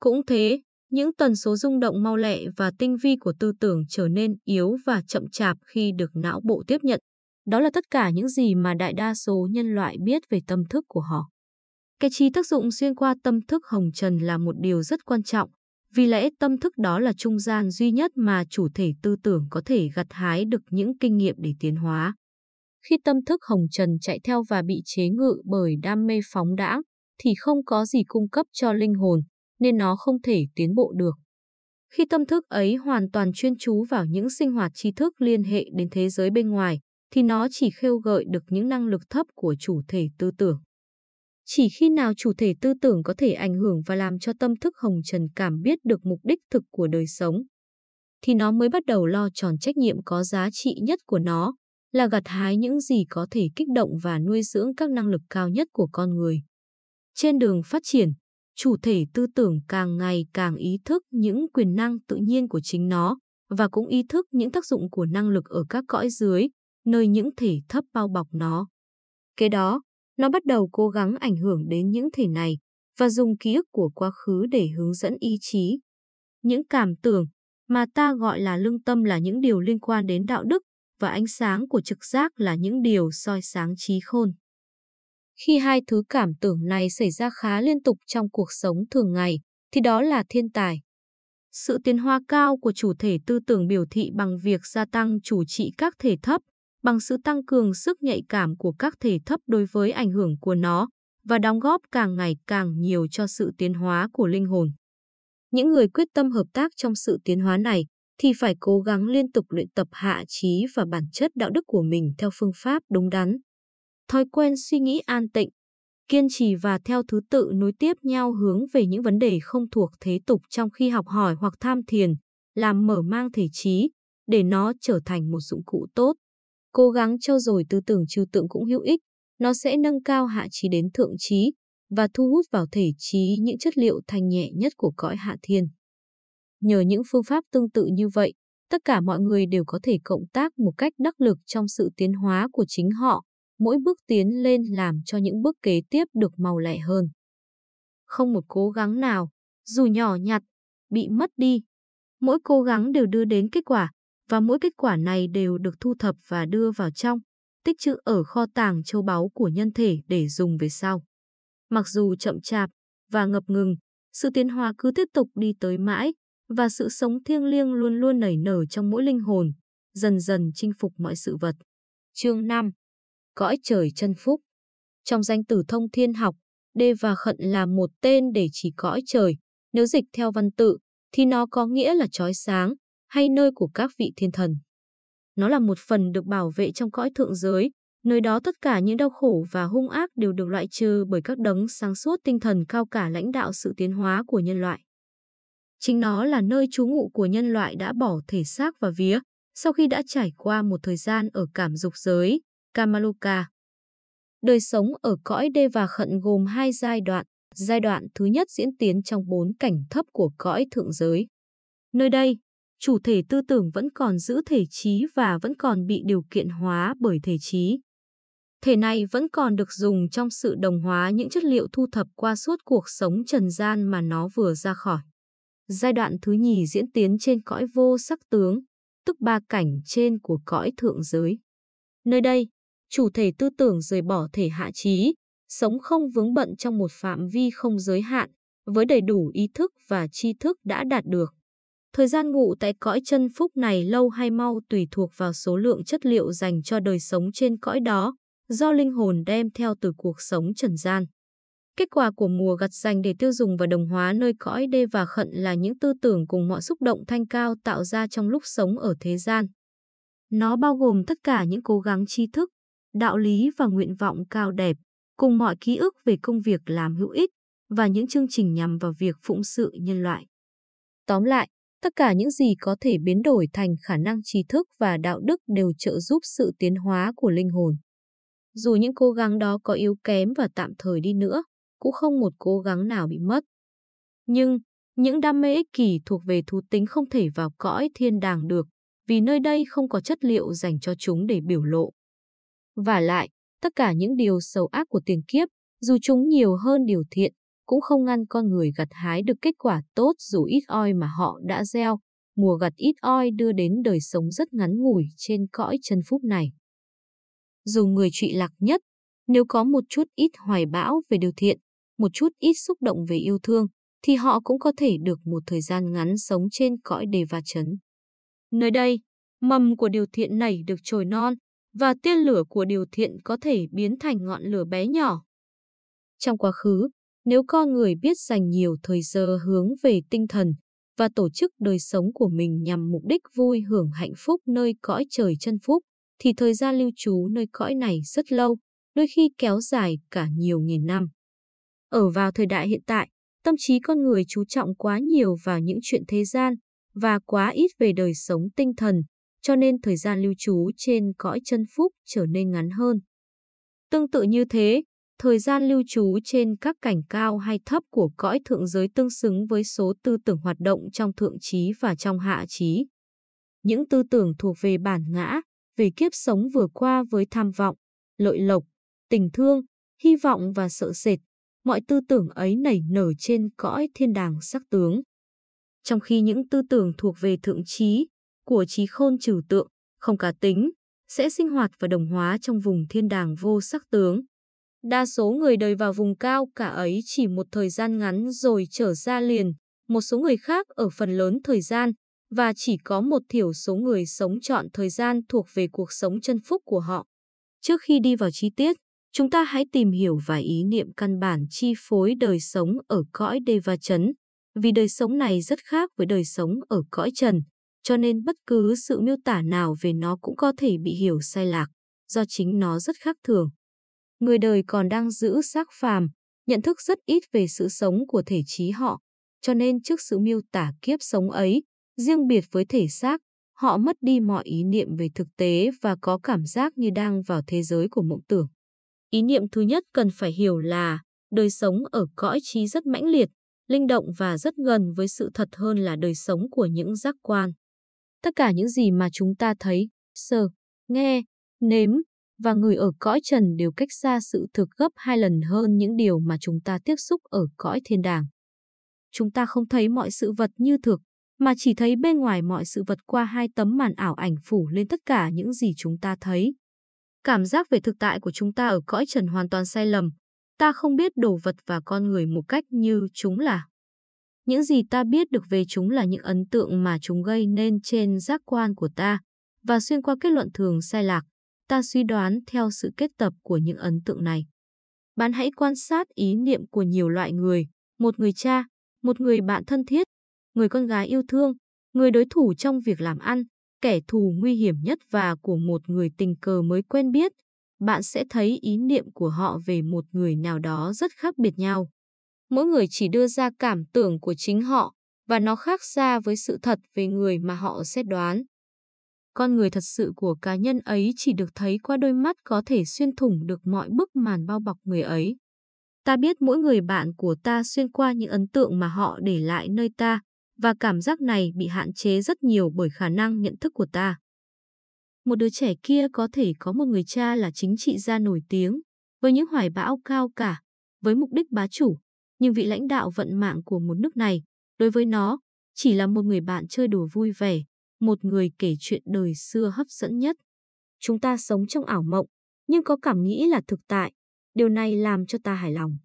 Cũng thế, những tần số rung động mau lẹ và tinh vi của tư tưởng trở nên yếu và chậm chạp khi được não bộ tiếp nhận. Đó là tất cả những gì mà đại đa số nhân loại biết về tâm thức của họ. Cái trí tác dụng xuyên qua tâm thức hồng trần là một điều rất quan trọng, vì lẽ tâm thức đó là trung gian duy nhất mà chủ thể tư tưởng có thể gặt hái được những kinh nghiệm để tiến hóa. Khi tâm thức hồng trần chạy theo và bị chế ngự bởi đam mê phóng đãng, thì không có gì cung cấp cho linh hồn, nên nó không thể tiến bộ được. Khi tâm thức ấy hoàn toàn chuyên chú vào những sinh hoạt tri thức liên hệ đến thế giới bên ngoài, thì nó chỉ khêu gợi được những năng lực thấp của chủ thể tư tưởng. Chỉ khi nào chủ thể tư tưởng có thể ảnh hưởng và làm cho tâm thức hồng trần cảm biết được mục đích thực của đời sống, thì nó mới bắt đầu lo tròn trách nhiệm có giá trị nhất của nó, là gặt hái những gì có thể kích động và nuôi dưỡng các năng lực cao nhất của con người. Trên đường phát triển, chủ thể tư tưởng càng ngày càng ý thức những quyền năng tự nhiên của chính nó và cũng ý thức những tác dụng của năng lực ở các cõi dưới, nơi những thể thấp bao bọc nó. Kế đó, nó bắt đầu cố gắng ảnh hưởng đến những thể này và dùng ký ức của quá khứ để hướng dẫn ý chí. Những cảm tưởng mà ta gọi là lương tâm là những điều liên quan đến đạo đức và ánh sáng của trực giác là những điều soi sáng trí khôn. Khi hai thứ cảm tưởng này xảy ra khá liên tục trong cuộc sống thường ngày, thì đó là thiên tài. Sự tiến hóa cao của chủ thể tư tưởng biểu thị bằng việc gia tăng chủ trị các thể thấp bằng sự tăng cường sức nhạy cảm của các thể thấp đối với ảnh hưởng của nó và đóng góp càng ngày càng nhiều cho sự tiến hóa của linh hồn. Những người quyết tâm hợp tác trong sự tiến hóa này thì phải cố gắng liên tục luyện tập hạ trí và bản chất đạo đức của mình theo phương pháp đúng đắn. Thói quen suy nghĩ an tịnh, kiên trì và theo thứ tự nối tiếp nhau hướng về những vấn đề không thuộc thế tục trong khi học hỏi hoặc tham thiền, làm mở mang thể trí để nó trở thành một dụng cụ tốt Cố gắng trau dồi tư tưởng trừu tượng cũng hữu ích, nó sẽ nâng cao hạ trí đến thượng trí và thu hút vào thể trí những chất liệu thanh nhẹ nhất của cõi hạ thiên. Nhờ những phương pháp tương tự như vậy, tất cả mọi người đều có thể cộng tác một cách đắc lực trong sự tiến hóa của chính họ, mỗi bước tiến lên làm cho những bước kế tiếp được màu lẻ hơn. Không một cố gắng nào, dù nhỏ nhặt, bị mất đi, mỗi cố gắng đều đưa đến kết quả và mỗi kết quả này đều được thu thập và đưa vào trong, tích trữ ở kho tàng châu báu của nhân thể để dùng về sau. Mặc dù chậm chạp và ngập ngừng, sự tiến hóa cứ tiếp tục đi tới mãi và sự sống thiêng liêng luôn luôn nảy nở trong mỗi linh hồn, dần dần chinh phục mọi sự vật. Chương 5 Cõi trời chân phúc Trong danh từ thông thiên học, Đê và Khận là một tên để chỉ cõi trời. Nếu dịch theo văn tự, thì nó có nghĩa là trói sáng, hay nơi của các vị thiên thần. Nó là một phần được bảo vệ trong cõi thượng giới, nơi đó tất cả những đau khổ và hung ác đều được loại trừ bởi các đấng sáng suốt tinh thần cao cả lãnh đạo sự tiến hóa của nhân loại. Chính nó là nơi trú ngụ của nhân loại đã bỏ thể xác và vía sau khi đã trải qua một thời gian ở cảm dục giới, Kamaloka. Đời sống ở cõi đê và khận gồm hai giai đoạn. Giai đoạn thứ nhất diễn tiến trong bốn cảnh thấp của cõi thượng giới. Nơi đây, chủ thể tư tưởng vẫn còn giữ thể trí và vẫn còn bị điều kiện hóa bởi thể trí. Thể này vẫn còn được dùng trong sự đồng hóa những chất liệu thu thập qua suốt cuộc sống trần gian mà nó vừa ra khỏi. Giai đoạn thứ nhì diễn tiến trên cõi vô sắc tướng, tức ba cảnh trên của cõi thượng giới. Nơi đây, chủ thể tư tưởng rời bỏ thể hạ trí, sống không vướng bận trong một phạm vi không giới hạn, với đầy đủ ý thức và tri thức đã đạt được. Thời gian ngủ tại cõi chân phúc này lâu hay mau tùy thuộc vào số lượng chất liệu dành cho đời sống trên cõi đó, do linh hồn đem theo từ cuộc sống trần gian. Kết quả của mùa gặt dành để tiêu dùng và đồng hóa nơi cõi đê và khận là những tư tưởng cùng mọi xúc động thanh cao tạo ra trong lúc sống ở thế gian. Nó bao gồm tất cả những cố gắng tri thức, đạo lý và nguyện vọng cao đẹp, cùng mọi ký ức về công việc làm hữu ích và những chương trình nhằm vào việc phụng sự nhân loại. Tóm lại, Tất cả những gì có thể biến đổi thành khả năng trí thức và đạo đức đều trợ giúp sự tiến hóa của linh hồn. Dù những cố gắng đó có yếu kém và tạm thời đi nữa, cũng không một cố gắng nào bị mất. Nhưng, những đam mê ích kỷ thuộc về thú tính không thể vào cõi thiên đàng được, vì nơi đây không có chất liệu dành cho chúng để biểu lộ. Và lại, tất cả những điều xấu ác của tiền kiếp, dù chúng nhiều hơn điều thiện, cũng không ngăn con người gặt hái được kết quả tốt dù ít oi mà họ đã gieo. Mùa gặt ít oi đưa đến đời sống rất ngắn ngủi trên cõi chân phúc này. Dù người trụy lạc nhất, nếu có một chút ít hoài bão về điều thiện, một chút ít xúc động về yêu thương, thì họ cũng có thể được một thời gian ngắn sống trên cõi đề và chấn. Nơi đây, mầm của điều thiện này được trồi non, và tia lửa của điều thiện có thể biến thành ngọn lửa bé nhỏ. Trong quá khứ, nếu con người biết dành nhiều thời giờ hướng về tinh thần và tổ chức đời sống của mình nhằm mục đích vui hưởng hạnh phúc nơi cõi trời chân phúc, thì thời gian lưu trú nơi cõi này rất lâu, đôi khi kéo dài cả nhiều nghìn năm. Ở vào thời đại hiện tại, tâm trí con người chú trọng quá nhiều vào những chuyện thế gian và quá ít về đời sống tinh thần, cho nên thời gian lưu trú trên cõi chân phúc trở nên ngắn hơn. Tương tự như thế, thời gian lưu trú trên các cảnh cao hay thấp của cõi thượng giới tương xứng với số tư tưởng hoạt động trong thượng trí và trong hạ trí. Những tư tưởng thuộc về bản ngã, về kiếp sống vừa qua với tham vọng, lợi lộc, tình thương, hy vọng và sợ sệt, mọi tư tưởng ấy nảy nở trên cõi thiên đàng sắc tướng. Trong khi những tư tưởng thuộc về thượng trí, của trí khôn trừ tượng, không cá tính, sẽ sinh hoạt và đồng hóa trong vùng thiên đàng vô sắc tướng. Đa số người đời vào vùng cao cả ấy chỉ một thời gian ngắn rồi trở ra liền, một số người khác ở phần lớn thời gian, và chỉ có một thiểu số người sống trọn thời gian thuộc về cuộc sống chân phúc của họ. Trước khi đi vào chi tiết, chúng ta hãy tìm hiểu vài ý niệm căn bản chi phối đời sống ở cõi và Chấn, vì đời sống này rất khác với đời sống ở cõi Trần, cho nên bất cứ sự miêu tả nào về nó cũng có thể bị hiểu sai lạc, do chính nó rất khác thường người đời còn đang giữ xác phàm, nhận thức rất ít về sự sống của thể trí họ. Cho nên trước sự miêu tả kiếp sống ấy, riêng biệt với thể xác, họ mất đi mọi ý niệm về thực tế và có cảm giác như đang vào thế giới của mộng tưởng. Ý niệm thứ nhất cần phải hiểu là đời sống ở cõi trí rất mãnh liệt, linh động và rất gần với sự thật hơn là đời sống của những giác quan. Tất cả những gì mà chúng ta thấy, sờ, nghe, nếm, và người ở cõi trần đều cách xa sự thực gấp hai lần hơn những điều mà chúng ta tiếp xúc ở cõi thiên đàng. Chúng ta không thấy mọi sự vật như thực, mà chỉ thấy bên ngoài mọi sự vật qua hai tấm màn ảo ảnh phủ lên tất cả những gì chúng ta thấy. Cảm giác về thực tại của chúng ta ở cõi trần hoàn toàn sai lầm. Ta không biết đồ vật và con người một cách như chúng là. Những gì ta biết được về chúng là những ấn tượng mà chúng gây nên trên giác quan của ta và xuyên qua kết luận thường sai lạc ta suy đoán theo sự kết tập của những ấn tượng này. Bạn hãy quan sát ý niệm của nhiều loại người, một người cha, một người bạn thân thiết, người con gái yêu thương, người đối thủ trong việc làm ăn, kẻ thù nguy hiểm nhất và của một người tình cờ mới quen biết, bạn sẽ thấy ý niệm của họ về một người nào đó rất khác biệt nhau. Mỗi người chỉ đưa ra cảm tưởng của chính họ và nó khác xa với sự thật về người mà họ xét đoán. Con người thật sự của cá nhân ấy chỉ được thấy qua đôi mắt có thể xuyên thủng được mọi bức màn bao bọc người ấy. Ta biết mỗi người bạn của ta xuyên qua những ấn tượng mà họ để lại nơi ta, và cảm giác này bị hạn chế rất nhiều bởi khả năng nhận thức của ta. Một đứa trẻ kia có thể có một người cha là chính trị gia nổi tiếng, với những hoài bão cao cả, với mục đích bá chủ, nhưng vị lãnh đạo vận mạng của một nước này, đối với nó, chỉ là một người bạn chơi đùa vui vẻ, một người kể chuyện đời xưa hấp dẫn nhất. Chúng ta sống trong ảo mộng, nhưng có cảm nghĩ là thực tại. Điều này làm cho ta hài lòng.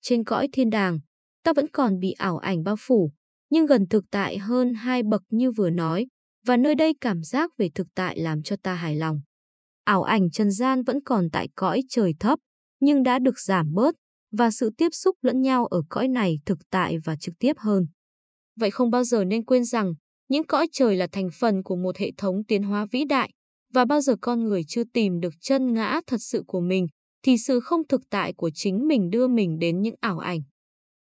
Trên cõi thiên đàng, ta vẫn còn bị ảo ảnh bao phủ, nhưng gần thực tại hơn hai bậc như vừa nói, và nơi đây cảm giác về thực tại làm cho ta hài lòng. Ảo ảnh trần gian vẫn còn tại cõi trời thấp, nhưng đã được giảm bớt, và sự tiếp xúc lẫn nhau ở cõi này thực tại và trực tiếp hơn. Vậy không bao giờ nên quên rằng, những cõi trời là thành phần của một hệ thống tiến hóa vĩ đại và bao giờ con người chưa tìm được chân ngã thật sự của mình thì sự không thực tại của chính mình đưa mình đến những ảo ảnh.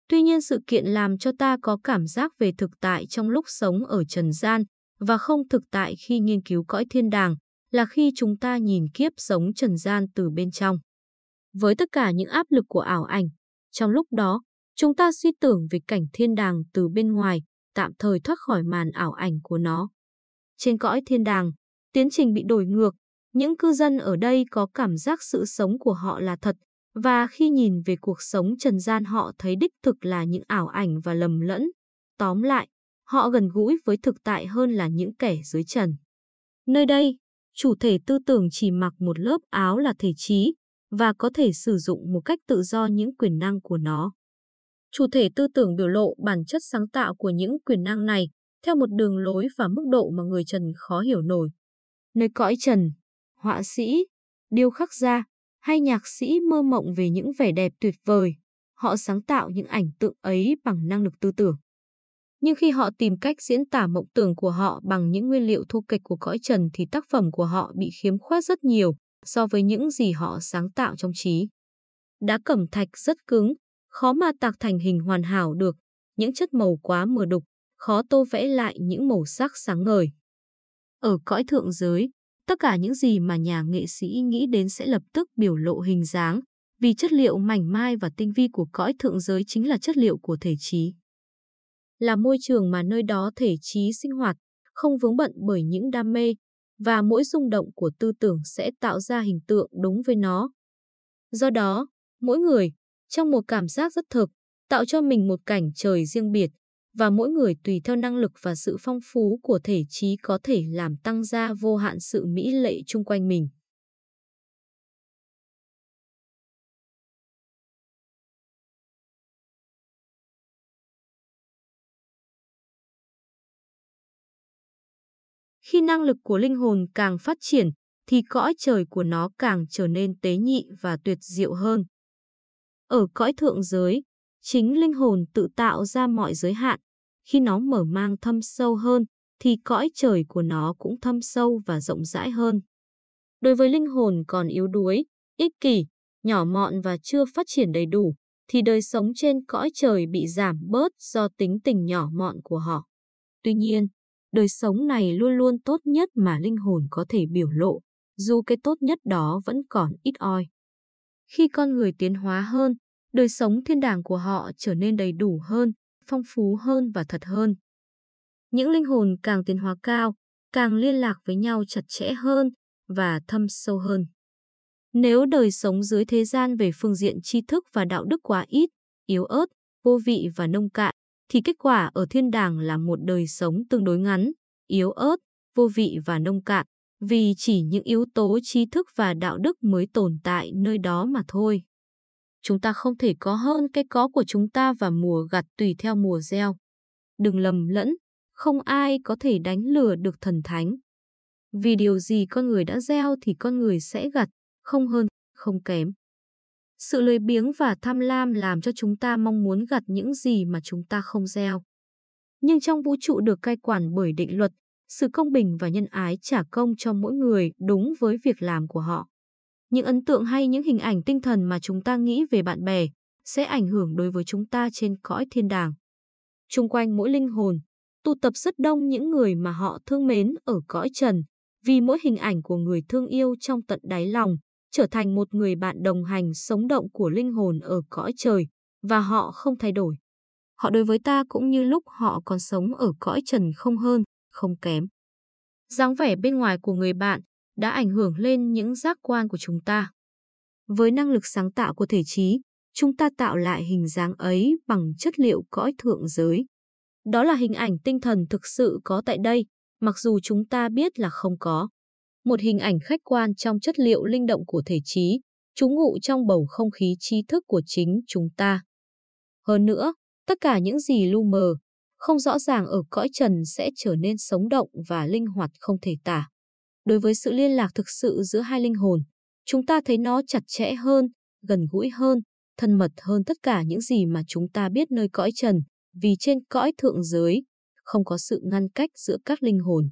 Tuy nhiên sự kiện làm cho ta có cảm giác về thực tại trong lúc sống ở trần gian và không thực tại khi nghiên cứu cõi thiên đàng là khi chúng ta nhìn kiếp sống trần gian từ bên trong. Với tất cả những áp lực của ảo ảnh, trong lúc đó, chúng ta suy tưởng về cảnh thiên đàng từ bên ngoài tạm thời thoát khỏi màn ảo ảnh của nó. Trên cõi thiên đàng, tiến trình bị đổi ngược, những cư dân ở đây có cảm giác sự sống của họ là thật, và khi nhìn về cuộc sống trần gian họ thấy đích thực là những ảo ảnh và lầm lẫn. Tóm lại, họ gần gũi với thực tại hơn là những kẻ dưới trần. Nơi đây, chủ thể tư tưởng chỉ mặc một lớp áo là thể trí và có thể sử dụng một cách tự do những quyền năng của nó chủ thể tư tưởng biểu lộ bản chất sáng tạo của những quyền năng này theo một đường lối và mức độ mà người Trần khó hiểu nổi. Nơi cõi Trần, họa sĩ, điêu khắc gia hay nhạc sĩ mơ mộng về những vẻ đẹp tuyệt vời, họ sáng tạo những ảnh tượng ấy bằng năng lực tư tưởng. Nhưng khi họ tìm cách diễn tả mộng tưởng của họ bằng những nguyên liệu thu kịch của cõi Trần thì tác phẩm của họ bị khiếm khuyết rất nhiều so với những gì họ sáng tạo trong trí. Đá cẩm thạch rất cứng, khó mà tạc thành hình hoàn hảo được, những chất màu quá mờ đục, khó tô vẽ lại những màu sắc sáng ngời. Ở cõi thượng giới, tất cả những gì mà nhà nghệ sĩ nghĩ đến sẽ lập tức biểu lộ hình dáng, vì chất liệu mảnh mai và tinh vi của cõi thượng giới chính là chất liệu của thể trí. Là môi trường mà nơi đó thể trí sinh hoạt, không vướng bận bởi những đam mê, và mỗi rung động của tư tưởng sẽ tạo ra hình tượng đúng với nó. Do đó, mỗi người, trong một cảm giác rất thực, tạo cho mình một cảnh trời riêng biệt và mỗi người tùy theo năng lực và sự phong phú của thể trí có thể làm tăng ra vô hạn sự mỹ lệ chung quanh mình. Khi năng lực của linh hồn càng phát triển, thì cõi trời của nó càng trở nên tế nhị và tuyệt diệu hơn. Ở cõi thượng giới, chính linh hồn tự tạo ra mọi giới hạn. Khi nó mở mang thâm sâu hơn, thì cõi trời của nó cũng thâm sâu và rộng rãi hơn. Đối với linh hồn còn yếu đuối, ích kỷ, nhỏ mọn và chưa phát triển đầy đủ, thì đời sống trên cõi trời bị giảm bớt do tính tình nhỏ mọn của họ. Tuy nhiên, đời sống này luôn luôn tốt nhất mà linh hồn có thể biểu lộ, dù cái tốt nhất đó vẫn còn ít oi. Khi con người tiến hóa hơn, đời sống thiên đàng của họ trở nên đầy đủ hơn, phong phú hơn và thật hơn. Những linh hồn càng tiến hóa cao, càng liên lạc với nhau chặt chẽ hơn và thâm sâu hơn. Nếu đời sống dưới thế gian về phương diện tri thức và đạo đức quá ít, yếu ớt, vô vị và nông cạn, thì kết quả ở thiên đàng là một đời sống tương đối ngắn, yếu ớt, vô vị và nông cạn vì chỉ những yếu tố trí thức và đạo đức mới tồn tại nơi đó mà thôi. Chúng ta không thể có hơn cái có của chúng ta và mùa gặt tùy theo mùa gieo. Đừng lầm lẫn, không ai có thể đánh lừa được thần thánh. Vì điều gì con người đã gieo thì con người sẽ gặt, không hơn, không kém. Sự lười biếng và tham lam làm cho chúng ta mong muốn gặt những gì mà chúng ta không gieo. Nhưng trong vũ trụ được cai quản bởi định luật, sự công bình và nhân ái trả công cho mỗi người đúng với việc làm của họ. Những ấn tượng hay những hình ảnh tinh thần mà chúng ta nghĩ về bạn bè sẽ ảnh hưởng đối với chúng ta trên cõi thiên đàng. Trung quanh mỗi linh hồn, tụ tập rất đông những người mà họ thương mến ở cõi trần, vì mỗi hình ảnh của người thương yêu trong tận đáy lòng trở thành một người bạn đồng hành sống động của linh hồn ở cõi trời và họ không thay đổi. Họ đối với ta cũng như lúc họ còn sống ở cõi trần không hơn không kém. dáng vẻ bên ngoài của người bạn đã ảnh hưởng lên những giác quan của chúng ta. Với năng lực sáng tạo của thể trí, chúng ta tạo lại hình dáng ấy bằng chất liệu cõi thượng giới. Đó là hình ảnh tinh thần thực sự có tại đây, mặc dù chúng ta biết là không có. Một hình ảnh khách quan trong chất liệu linh động của thể trí, chúng ngụ trong bầu không khí trí thức của chính chúng ta. Hơn nữa, tất cả những gì lu mờ, không rõ ràng ở cõi trần sẽ trở nên sống động và linh hoạt không thể tả. Đối với sự liên lạc thực sự giữa hai linh hồn, chúng ta thấy nó chặt chẽ hơn, gần gũi hơn, thân mật hơn tất cả những gì mà chúng ta biết nơi cõi trần, vì trên cõi thượng giới, không có sự ngăn cách giữa các linh hồn.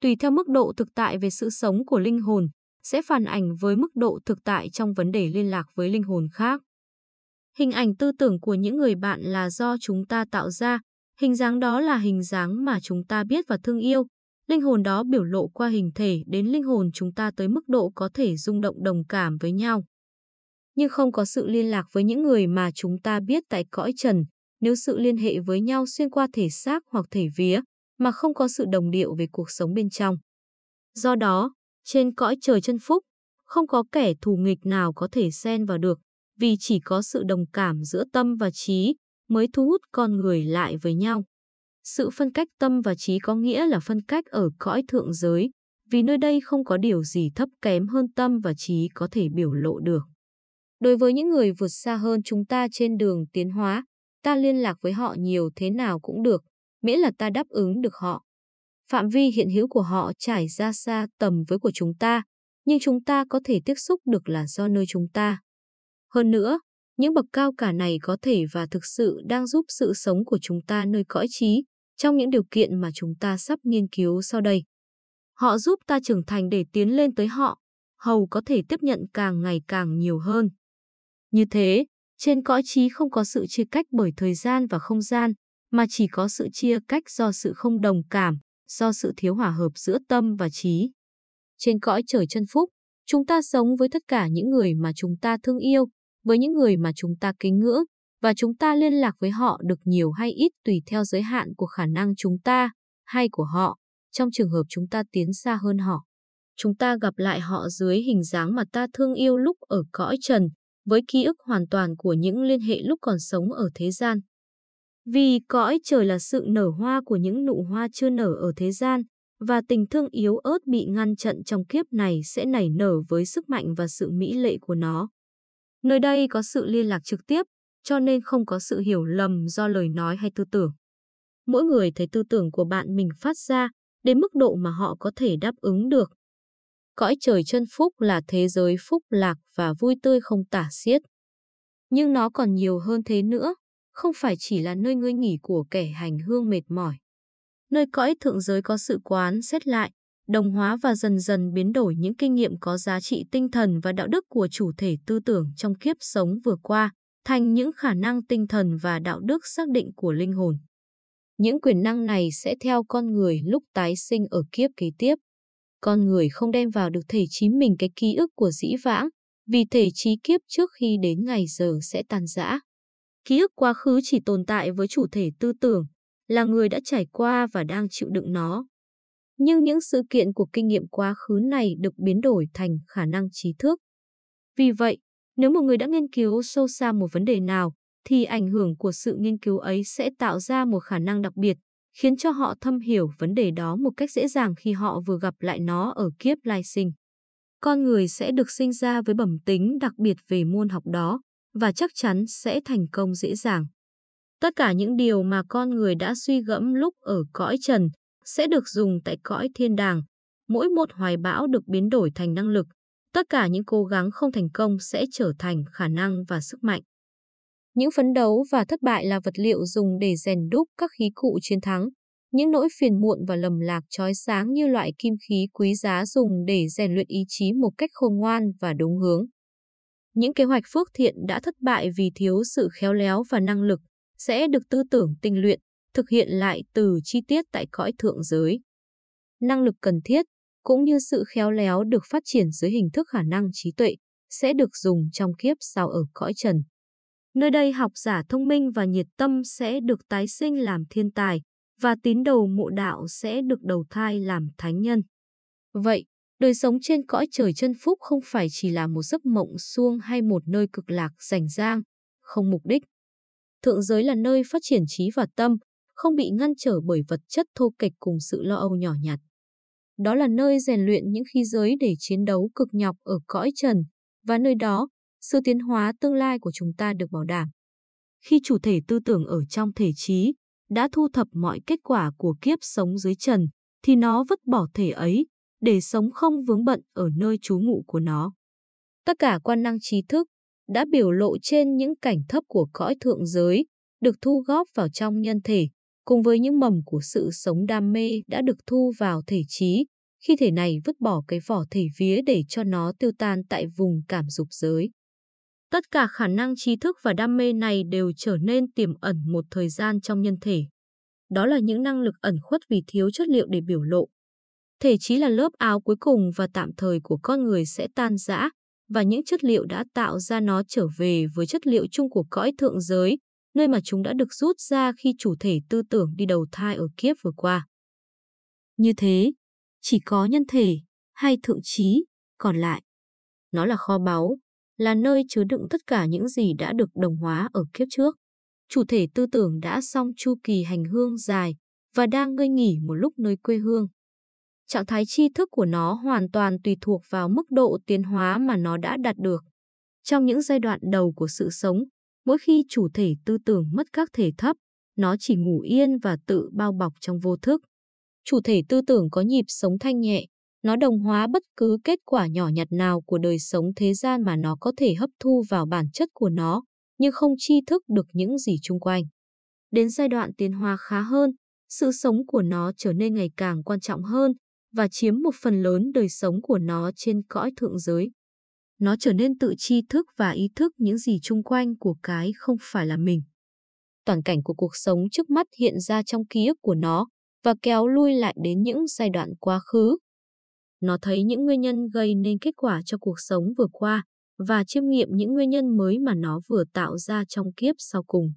Tùy theo mức độ thực tại về sự sống của linh hồn, sẽ phản ảnh với mức độ thực tại trong vấn đề liên lạc với linh hồn khác. Hình ảnh tư tưởng của những người bạn là do chúng ta tạo ra, Hình dáng đó là hình dáng mà chúng ta biết và thương yêu. Linh hồn đó biểu lộ qua hình thể đến linh hồn chúng ta tới mức độ có thể rung động đồng cảm với nhau. Nhưng không có sự liên lạc với những người mà chúng ta biết tại cõi trần, nếu sự liên hệ với nhau xuyên qua thể xác hoặc thể vía, mà không có sự đồng điệu về cuộc sống bên trong. Do đó, trên cõi trời chân phúc, không có kẻ thù nghịch nào có thể xen vào được, vì chỉ có sự đồng cảm giữa tâm và trí mới thu hút con người lại với nhau. Sự phân cách tâm và trí có nghĩa là phân cách ở cõi thượng giới, vì nơi đây không có điều gì thấp kém hơn tâm và trí có thể biểu lộ được. Đối với những người vượt xa hơn chúng ta trên đường tiến hóa, ta liên lạc với họ nhiều thế nào cũng được, miễn là ta đáp ứng được họ. Phạm vi hiện hữu của họ trải ra xa tầm với của chúng ta, nhưng chúng ta có thể tiếp xúc được là do nơi chúng ta. Hơn nữa, những bậc cao cả này có thể và thực sự đang giúp sự sống của chúng ta nơi cõi trí trong những điều kiện mà chúng ta sắp nghiên cứu sau đây. Họ giúp ta trưởng thành để tiến lên tới họ, hầu có thể tiếp nhận càng ngày càng nhiều hơn. Như thế, trên cõi trí không có sự chia cách bởi thời gian và không gian, mà chỉ có sự chia cách do sự không đồng cảm, do sự thiếu hòa hợp giữa tâm và trí. Trên cõi trời chân phúc, chúng ta sống với tất cả những người mà chúng ta thương yêu, với những người mà chúng ta kính ngưỡng và chúng ta liên lạc với họ được nhiều hay ít tùy theo giới hạn của khả năng chúng ta hay của họ trong trường hợp chúng ta tiến xa hơn họ. Chúng ta gặp lại họ dưới hình dáng mà ta thương yêu lúc ở cõi trần, với ký ức hoàn toàn của những liên hệ lúc còn sống ở thế gian. Vì cõi trời là sự nở hoa của những nụ hoa chưa nở ở thế gian, và tình thương yếu ớt bị ngăn chặn trong kiếp này sẽ nảy nở với sức mạnh và sự mỹ lệ của nó. Nơi đây có sự liên lạc trực tiếp, cho nên không có sự hiểu lầm do lời nói hay tư tưởng. Mỗi người thấy tư tưởng của bạn mình phát ra đến mức độ mà họ có thể đáp ứng được. Cõi trời chân phúc là thế giới phúc lạc và vui tươi không tả xiết. Nhưng nó còn nhiều hơn thế nữa, không phải chỉ là nơi ngươi nghỉ của kẻ hành hương mệt mỏi. Nơi cõi thượng giới có sự quán xét lại, đồng hóa và dần dần biến đổi những kinh nghiệm có giá trị tinh thần và đạo đức của chủ thể tư tưởng trong kiếp sống vừa qua thành những khả năng tinh thần và đạo đức xác định của linh hồn. Những quyền năng này sẽ theo con người lúc tái sinh ở kiếp kế tiếp. Con người không đem vào được thể trí mình cái ký ức của dĩ vãng, vì thể trí kiếp trước khi đến ngày giờ sẽ tan rã. Ký ức quá khứ chỉ tồn tại với chủ thể tư tưởng, là người đã trải qua và đang chịu đựng nó nhưng những sự kiện của kinh nghiệm quá khứ này được biến đổi thành khả năng trí thức. Vì vậy, nếu một người đã nghiên cứu sâu xa một vấn đề nào, thì ảnh hưởng của sự nghiên cứu ấy sẽ tạo ra một khả năng đặc biệt, khiến cho họ thâm hiểu vấn đề đó một cách dễ dàng khi họ vừa gặp lại nó ở kiếp lai sinh. Con người sẽ được sinh ra với bẩm tính đặc biệt về môn học đó và chắc chắn sẽ thành công dễ dàng. Tất cả những điều mà con người đã suy gẫm lúc ở cõi trần sẽ được dùng tại cõi thiên đàng. Mỗi một hoài bão được biến đổi thành năng lực. Tất cả những cố gắng không thành công sẽ trở thành khả năng và sức mạnh. Những phấn đấu và thất bại là vật liệu dùng để rèn đúc các khí cụ chiến thắng. Những nỗi phiền muộn và lầm lạc trói sáng như loại kim khí quý giá dùng để rèn luyện ý chí một cách khôn ngoan và đúng hướng. Những kế hoạch phước thiện đã thất bại vì thiếu sự khéo léo và năng lực sẽ được tư tưởng tinh luyện, thực hiện lại từ chi tiết tại cõi thượng giới. Năng lực cần thiết cũng như sự khéo léo được phát triển dưới hình thức khả năng trí tuệ sẽ được dùng trong kiếp sau ở cõi trần. Nơi đây học giả thông minh và nhiệt tâm sẽ được tái sinh làm thiên tài và tín đồ mộ đạo sẽ được đầu thai làm thánh nhân. Vậy, đời sống trên cõi trời chân phúc không phải chỉ là một giấc mộng suông hay một nơi cực lạc rảnh rang, không mục đích. Thượng giới là nơi phát triển trí và tâm, không bị ngăn trở bởi vật chất thô kệch cùng sự lo âu nhỏ nhặt. Đó là nơi rèn luyện những khí giới để chiến đấu cực nhọc ở cõi trần, và nơi đó, sự tiến hóa tương lai của chúng ta được bảo đảm. Khi chủ thể tư tưởng ở trong thể trí đã thu thập mọi kết quả của kiếp sống dưới trần, thì nó vứt bỏ thể ấy để sống không vướng bận ở nơi trú ngụ của nó. Tất cả quan năng trí thức đã biểu lộ trên những cảnh thấp của cõi thượng giới, được thu góp vào trong nhân thể, cùng với những mầm của sự sống đam mê đã được thu vào thể trí, khi thể này vứt bỏ cái vỏ thể vía để cho nó tiêu tan tại vùng cảm dục giới. Tất cả khả năng trí thức và đam mê này đều trở nên tiềm ẩn một thời gian trong nhân thể. Đó là những năng lực ẩn khuất vì thiếu chất liệu để biểu lộ. Thể trí là lớp áo cuối cùng và tạm thời của con người sẽ tan rã, và những chất liệu đã tạo ra nó trở về với chất liệu chung của cõi thượng giới, nơi mà chúng đã được rút ra khi chủ thể tư tưởng đi đầu thai ở kiếp vừa qua. Như thế, chỉ có nhân thể hay thượng trí còn lại. Nó là kho báu, là nơi chứa đựng tất cả những gì đã được đồng hóa ở kiếp trước. Chủ thể tư tưởng đã xong chu kỳ hành hương dài và đang ngơi nghỉ một lúc nơi quê hương. Trạng thái tri thức của nó hoàn toàn tùy thuộc vào mức độ tiến hóa mà nó đã đạt được. Trong những giai đoạn đầu của sự sống, Mỗi khi chủ thể tư tưởng mất các thể thấp, nó chỉ ngủ yên và tự bao bọc trong vô thức. Chủ thể tư tưởng có nhịp sống thanh nhẹ, nó đồng hóa bất cứ kết quả nhỏ nhặt nào của đời sống thế gian mà nó có thể hấp thu vào bản chất của nó, nhưng không chi thức được những gì chung quanh. Đến giai đoạn tiến hóa khá hơn, sự sống của nó trở nên ngày càng quan trọng hơn và chiếm một phần lớn đời sống của nó trên cõi thượng giới nó trở nên tự chi thức và ý thức những gì chung quanh của cái không phải là mình. Toàn cảnh của cuộc sống trước mắt hiện ra trong ký ức của nó và kéo lui lại đến những giai đoạn quá khứ. Nó thấy những nguyên nhân gây nên kết quả cho cuộc sống vừa qua và chiêm nghiệm những nguyên nhân mới mà nó vừa tạo ra trong kiếp sau cùng.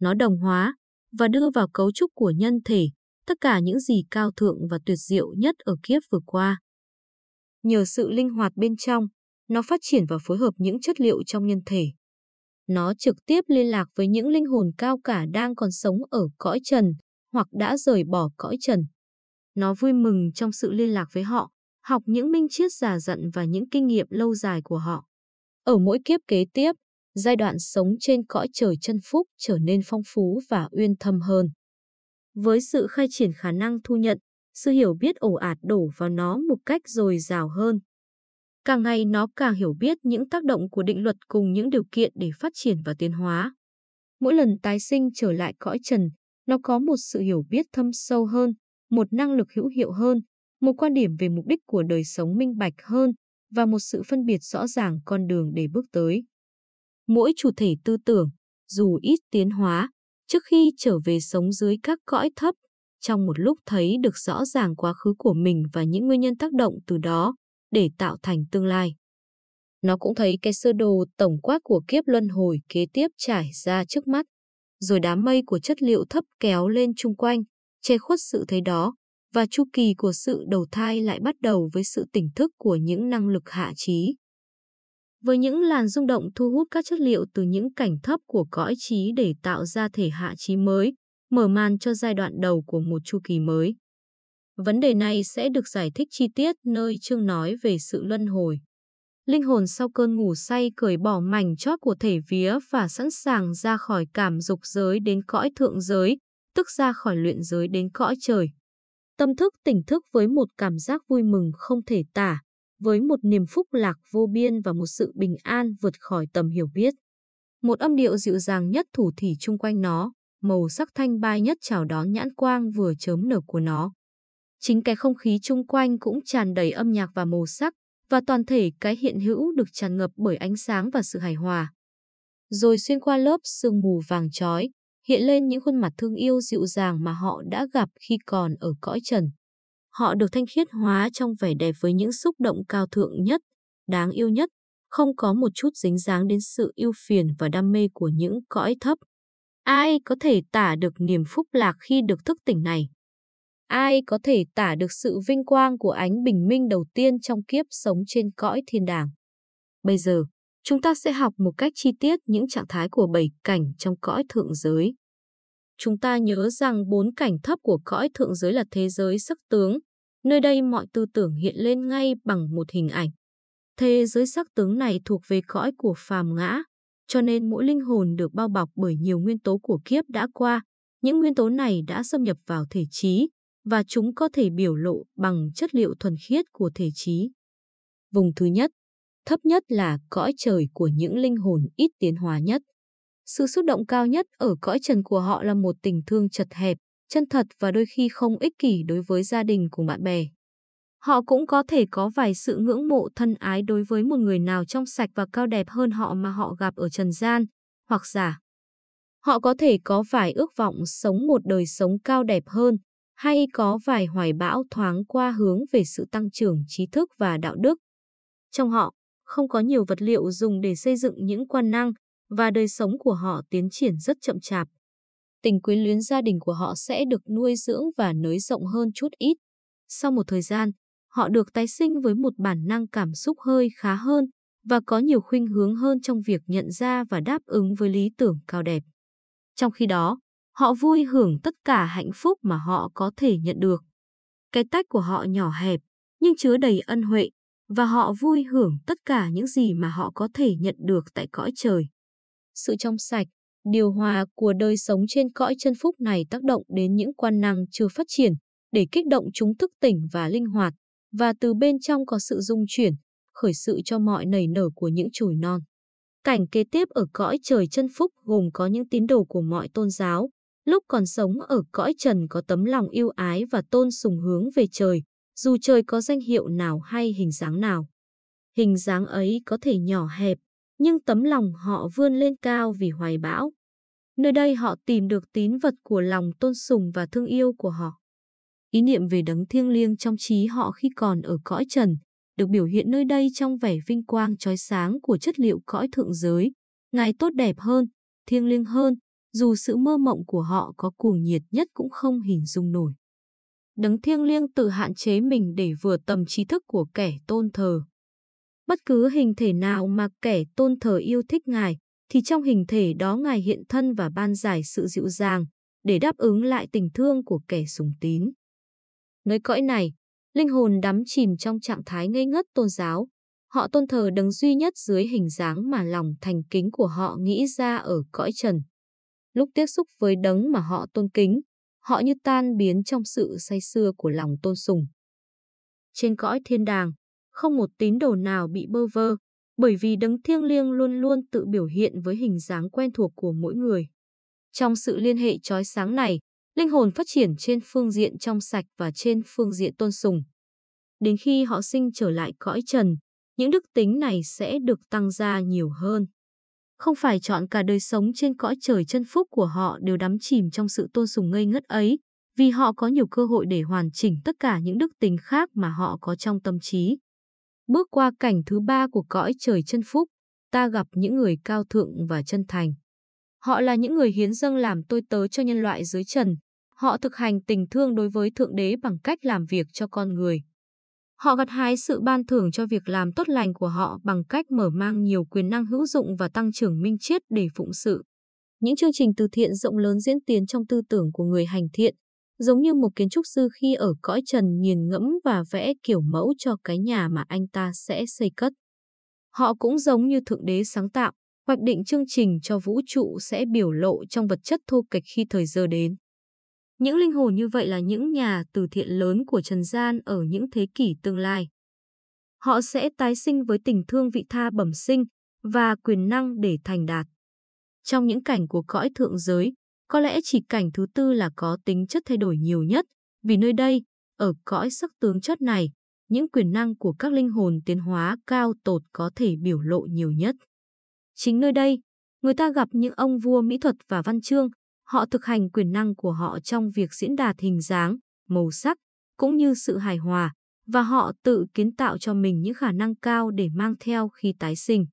Nó đồng hóa và đưa vào cấu trúc của nhân thể tất cả những gì cao thượng và tuyệt diệu nhất ở kiếp vừa qua. Nhờ sự linh hoạt bên trong, nó phát triển và phối hợp những chất liệu trong nhân thể. Nó trực tiếp liên lạc với những linh hồn cao cả đang còn sống ở cõi trần hoặc đã rời bỏ cõi trần. Nó vui mừng trong sự liên lạc với họ, học những minh triết già dặn và những kinh nghiệm lâu dài của họ. Ở mỗi kiếp kế tiếp, giai đoạn sống trên cõi trời chân phúc trở nên phong phú và uyên thâm hơn. Với sự khai triển khả năng thu nhận, sự hiểu biết ổ ạt đổ vào nó một cách dồi dào hơn. Càng ngày nó càng hiểu biết những tác động của định luật cùng những điều kiện để phát triển và tiến hóa. Mỗi lần tái sinh trở lại cõi trần, nó có một sự hiểu biết thâm sâu hơn, một năng lực hữu hiệu hơn, một quan điểm về mục đích của đời sống minh bạch hơn và một sự phân biệt rõ ràng con đường để bước tới. Mỗi chủ thể tư tưởng, dù ít tiến hóa, trước khi trở về sống dưới các cõi thấp, trong một lúc thấy được rõ ràng quá khứ của mình và những nguyên nhân tác động từ đó, để tạo thành tương lai. Nó cũng thấy cái sơ đồ tổng quát của kiếp luân hồi kế tiếp trải ra trước mắt, rồi đám mây của chất liệu thấp kéo lên chung quanh, che khuất sự thấy đó, và chu kỳ của sự đầu thai lại bắt đầu với sự tỉnh thức của những năng lực hạ trí. Với những làn rung động thu hút các chất liệu từ những cảnh thấp của cõi trí để tạo ra thể hạ trí mới, mở màn cho giai đoạn đầu của một chu kỳ mới. Vấn đề này sẽ được giải thích chi tiết nơi chương nói về sự luân hồi. Linh hồn sau cơn ngủ say cởi bỏ mảnh chót của thể vía và sẵn sàng ra khỏi cảm dục giới đến cõi thượng giới, tức ra khỏi luyện giới đến cõi trời. Tâm thức tỉnh thức với một cảm giác vui mừng không thể tả, với một niềm phúc lạc vô biên và một sự bình an vượt khỏi tầm hiểu biết. Một âm điệu dịu dàng nhất thủ thỉ chung quanh nó, màu sắc thanh bai nhất chào đón nhãn quang vừa chớm nở của nó chính cái không khí chung quanh cũng tràn đầy âm nhạc và màu sắc, và toàn thể cái hiện hữu được tràn ngập bởi ánh sáng và sự hài hòa. Rồi xuyên qua lớp sương mù vàng trói hiện lên những khuôn mặt thương yêu dịu dàng mà họ đã gặp khi còn ở cõi trần. Họ được thanh khiết hóa trong vẻ đẹp với những xúc động cao thượng nhất, đáng yêu nhất, không có một chút dính dáng đến sự yêu phiền và đam mê của những cõi thấp. Ai có thể tả được niềm phúc lạc khi được thức tỉnh này? ai có thể tả được sự vinh quang của ánh bình minh đầu tiên trong kiếp sống trên cõi thiên đàng. Bây giờ, chúng ta sẽ học một cách chi tiết những trạng thái của bảy cảnh trong cõi thượng giới. Chúng ta nhớ rằng bốn cảnh thấp của cõi thượng giới là thế giới sắc tướng, nơi đây mọi tư tưởng hiện lên ngay bằng một hình ảnh. Thế giới sắc tướng này thuộc về cõi của phàm ngã, cho nên mỗi linh hồn được bao bọc bởi nhiều nguyên tố của kiếp đã qua. Những nguyên tố này đã xâm nhập vào thể trí, và chúng có thể biểu lộ bằng chất liệu thuần khiết của thể trí. Vùng thứ nhất, thấp nhất là cõi trời của những linh hồn ít tiến hóa nhất. Sự xúc động cao nhất ở cõi trần của họ là một tình thương chật hẹp, chân thật và đôi khi không ích kỷ đối với gia đình cùng bạn bè. Họ cũng có thể có vài sự ngưỡng mộ thân ái đối với một người nào trong sạch và cao đẹp hơn họ mà họ gặp ở trần gian, hoặc giả. Họ có thể có vài ước vọng sống một đời sống cao đẹp hơn, hay có vài hoài bão thoáng qua hướng về sự tăng trưởng trí thức và đạo đức. Trong họ, không có nhiều vật liệu dùng để xây dựng những quan năng và đời sống của họ tiến triển rất chậm chạp. Tình quyến luyến gia đình của họ sẽ được nuôi dưỡng và nới rộng hơn chút ít. Sau một thời gian, họ được tái sinh với một bản năng cảm xúc hơi khá hơn và có nhiều khuynh hướng hơn trong việc nhận ra và đáp ứng với lý tưởng cao đẹp. Trong khi đó, Họ vui hưởng tất cả hạnh phúc mà họ có thể nhận được. Cái tách của họ nhỏ hẹp, nhưng chứa đầy ân huệ, và họ vui hưởng tất cả những gì mà họ có thể nhận được tại cõi trời. Sự trong sạch, điều hòa của đời sống trên cõi chân phúc này tác động đến những quan năng chưa phát triển, để kích động chúng thức tỉnh và linh hoạt, và từ bên trong có sự dung chuyển, khởi sự cho mọi nảy nở của những chồi non. Cảnh kế tiếp ở cõi trời chân phúc gồm có những tín đồ của mọi tôn giáo, Lúc còn sống ở cõi trần có tấm lòng yêu ái và tôn sùng hướng về trời, dù trời có danh hiệu nào hay hình dáng nào. Hình dáng ấy có thể nhỏ hẹp, nhưng tấm lòng họ vươn lên cao vì hoài bão. Nơi đây họ tìm được tín vật của lòng tôn sùng và thương yêu của họ. Ý niệm về đấng thiêng liêng trong trí họ khi còn ở cõi trần, được biểu hiện nơi đây trong vẻ vinh quang trói sáng của chất liệu cõi thượng giới. Ngài tốt đẹp hơn, thiêng liêng hơn, dù sự mơ mộng của họ có cuồng nhiệt nhất cũng không hình dung nổi. Đấng thiêng liêng tự hạn chế mình để vừa tầm trí thức của kẻ tôn thờ. Bất cứ hình thể nào mà kẻ tôn thờ yêu thích ngài, thì trong hình thể đó ngài hiện thân và ban giải sự dịu dàng, để đáp ứng lại tình thương của kẻ sùng tín. Nơi cõi này, linh hồn đắm chìm trong trạng thái ngây ngất tôn giáo, họ tôn thờ đấng duy nhất dưới hình dáng mà lòng thành kính của họ nghĩ ra ở cõi trần. Lúc tiếp xúc với đấng mà họ tôn kính, họ như tan biến trong sự say xưa của lòng tôn sùng. Trên cõi thiên đàng, không một tín đồ nào bị bơ vơ, bởi vì đấng thiêng liêng luôn luôn tự biểu hiện với hình dáng quen thuộc của mỗi người. Trong sự liên hệ trói sáng này, linh hồn phát triển trên phương diện trong sạch và trên phương diện tôn sùng. Đến khi họ sinh trở lại cõi trần, những đức tính này sẽ được tăng ra nhiều hơn không phải chọn cả đời sống trên cõi trời chân phúc của họ đều đắm chìm trong sự tôn sùng ngây ngất ấy, vì họ có nhiều cơ hội để hoàn chỉnh tất cả những đức tính khác mà họ có trong tâm trí. Bước qua cảnh thứ ba của cõi trời chân phúc, ta gặp những người cao thượng và chân thành. Họ là những người hiến dâng làm tôi tớ cho nhân loại dưới trần. Họ thực hành tình thương đối với Thượng Đế bằng cách làm việc cho con người. Họ gặt hái sự ban thưởng cho việc làm tốt lành của họ bằng cách mở mang nhiều quyền năng hữu dụng và tăng trưởng minh triết để phụng sự. Những chương trình từ thiện rộng lớn diễn tiến trong tư tưởng của người hành thiện, giống như một kiến trúc sư khi ở cõi trần nhìn ngẫm và vẽ kiểu mẫu cho cái nhà mà anh ta sẽ xây cất. Họ cũng giống như Thượng Đế sáng tạo, hoạch định chương trình cho vũ trụ sẽ biểu lộ trong vật chất thô kịch khi thời giờ đến. Những linh hồn như vậy là những nhà từ thiện lớn của Trần Gian ở những thế kỷ tương lai. Họ sẽ tái sinh với tình thương vị tha bẩm sinh và quyền năng để thành đạt. Trong những cảnh của cõi thượng giới, có lẽ chỉ cảnh thứ tư là có tính chất thay đổi nhiều nhất, vì nơi đây, ở cõi sắc tướng chất này, những quyền năng của các linh hồn tiến hóa cao tột có thể biểu lộ nhiều nhất. Chính nơi đây, người ta gặp những ông vua mỹ thuật và văn chương, họ thực hành quyền năng của họ trong việc diễn đạt hình dáng, màu sắc, cũng như sự hài hòa, và họ tự kiến tạo cho mình những khả năng cao để mang theo khi tái sinh.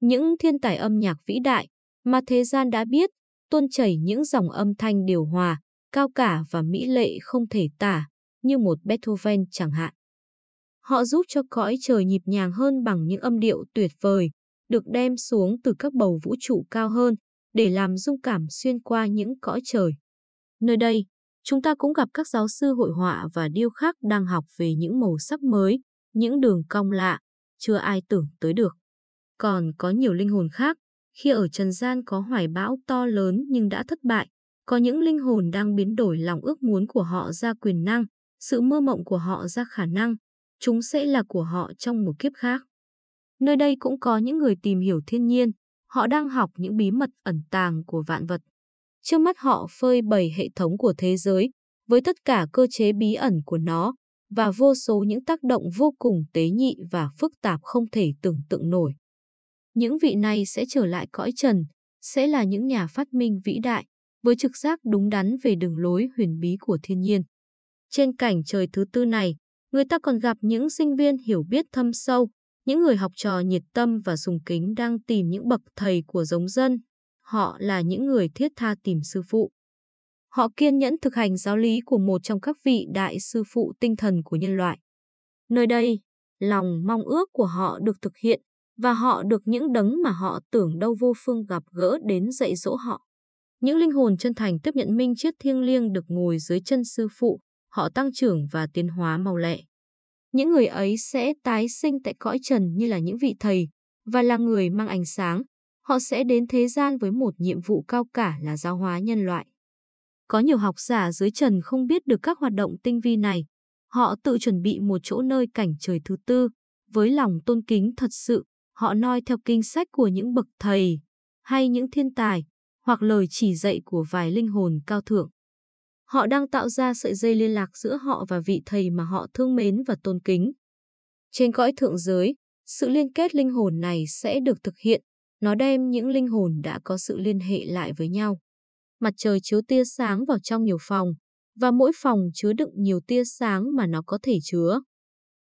Những thiên tài âm nhạc vĩ đại mà thế gian đã biết tuôn chảy những dòng âm thanh điều hòa, cao cả và mỹ lệ không thể tả, như một Beethoven chẳng hạn. Họ giúp cho cõi trời nhịp nhàng hơn bằng những âm điệu tuyệt vời, được đem xuống từ các bầu vũ trụ cao hơn để làm dung cảm xuyên qua những cõi trời. Nơi đây, chúng ta cũng gặp các giáo sư hội họa và điêu khắc đang học về những màu sắc mới, những đường cong lạ, chưa ai tưởng tới được. Còn có nhiều linh hồn khác, khi ở trần gian có hoài bão to lớn nhưng đã thất bại, có những linh hồn đang biến đổi lòng ước muốn của họ ra quyền năng, sự mơ mộng của họ ra khả năng, chúng sẽ là của họ trong một kiếp khác. Nơi đây cũng có những người tìm hiểu thiên nhiên, họ đang học những bí mật ẩn tàng của vạn vật. Trước mắt họ phơi bày hệ thống của thế giới, với tất cả cơ chế bí ẩn của nó, và vô số những tác động vô cùng tế nhị và phức tạp không thể tưởng tượng nổi. Những vị này sẽ trở lại cõi trần, sẽ là những nhà phát minh vĩ đại, với trực giác đúng đắn về đường lối huyền bí của thiên nhiên. Trên cảnh trời thứ tư này, người ta còn gặp những sinh viên hiểu biết thâm sâu, những người học trò nhiệt tâm và sùng kính đang tìm những bậc thầy của giống dân. Họ là những người thiết tha tìm sư phụ. Họ kiên nhẫn thực hành giáo lý của một trong các vị đại sư phụ tinh thần của nhân loại. Nơi đây, lòng mong ước của họ được thực hiện và họ được những đấng mà họ tưởng đâu vô phương gặp gỡ đến dạy dỗ họ. Những linh hồn chân thành tiếp nhận minh triết thiêng liêng được ngồi dưới chân sư phụ, họ tăng trưởng và tiến hóa mau lẹ những người ấy sẽ tái sinh tại cõi trần như là những vị thầy và là người mang ánh sáng. Họ sẽ đến thế gian với một nhiệm vụ cao cả là giáo hóa nhân loại. Có nhiều học giả dưới trần không biết được các hoạt động tinh vi này. Họ tự chuẩn bị một chỗ nơi cảnh trời thứ tư, với lòng tôn kính thật sự, họ noi theo kinh sách của những bậc thầy hay những thiên tài, hoặc lời chỉ dạy của vài linh hồn cao thượng. Họ đang tạo ra sợi dây liên lạc giữa họ và vị thầy mà họ thương mến và tôn kính. Trên cõi thượng giới, sự liên kết linh hồn này sẽ được thực hiện. Nó đem những linh hồn đã có sự liên hệ lại với nhau. Mặt trời chiếu tia sáng vào trong nhiều phòng, và mỗi phòng chứa đựng nhiều tia sáng mà nó có thể chứa.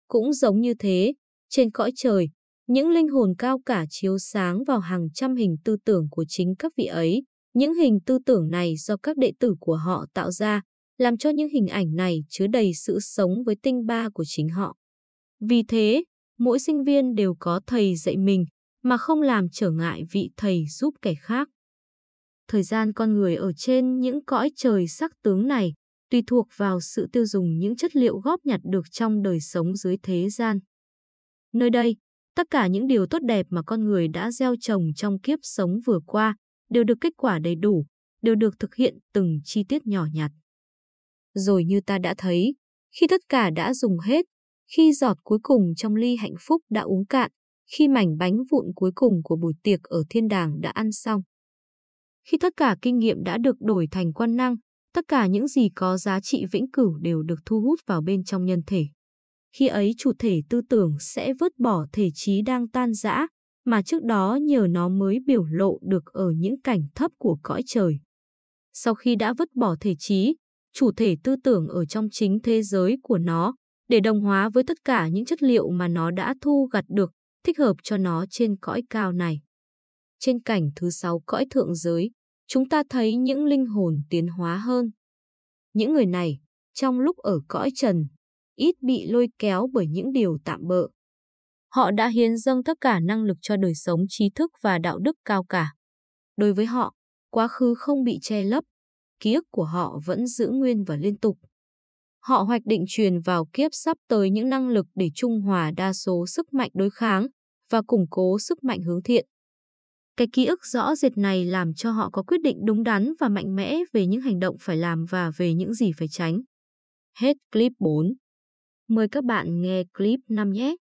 Cũng giống như thế, trên cõi trời, những linh hồn cao cả chiếu sáng vào hàng trăm hình tư tưởng của chính các vị ấy. Những hình tư tưởng này do các đệ tử của họ tạo ra, làm cho những hình ảnh này chứa đầy sự sống với tinh ba của chính họ. Vì thế, mỗi sinh viên đều có thầy dạy mình mà không làm trở ngại vị thầy giúp kẻ khác. Thời gian con người ở trên những cõi trời sắc tướng này tùy thuộc vào sự tiêu dùng những chất liệu góp nhặt được trong đời sống dưới thế gian. Nơi đây, tất cả những điều tốt đẹp mà con người đã gieo trồng trong kiếp sống vừa qua đều được kết quả đầy đủ, đều được thực hiện từng chi tiết nhỏ nhặt. Rồi như ta đã thấy, khi tất cả đã dùng hết, khi giọt cuối cùng trong ly hạnh phúc đã uống cạn, khi mảnh bánh vụn cuối cùng của buổi tiệc ở thiên đàng đã ăn xong. Khi tất cả kinh nghiệm đã được đổi thành quan năng, tất cả những gì có giá trị vĩnh cửu đều được thu hút vào bên trong nhân thể. Khi ấy chủ thể tư tưởng sẽ vứt bỏ thể trí đang tan rã, mà trước đó nhờ nó mới biểu lộ được ở những cảnh thấp của cõi trời. Sau khi đã vứt bỏ thể trí, chủ thể tư tưởng ở trong chính thế giới của nó, để đồng hóa với tất cả những chất liệu mà nó đã thu gặt được, thích hợp cho nó trên cõi cao này. Trên cảnh thứ sáu cõi thượng giới, chúng ta thấy những linh hồn tiến hóa hơn. Những người này, trong lúc ở cõi trần, ít bị lôi kéo bởi những điều tạm bợ. Họ đã hiến dâng tất cả năng lực cho đời sống trí thức và đạo đức cao cả. Đối với họ, quá khứ không bị che lấp, ký ức của họ vẫn giữ nguyên và liên tục. Họ hoạch định truyền vào kiếp sắp tới những năng lực để trung hòa đa số sức mạnh đối kháng và củng cố sức mạnh hướng thiện. Cái ký ức rõ rệt này làm cho họ có quyết định đúng đắn và mạnh mẽ về những hành động phải làm và về những gì phải tránh. Hết clip 4. Mời các bạn nghe clip 5 nhé!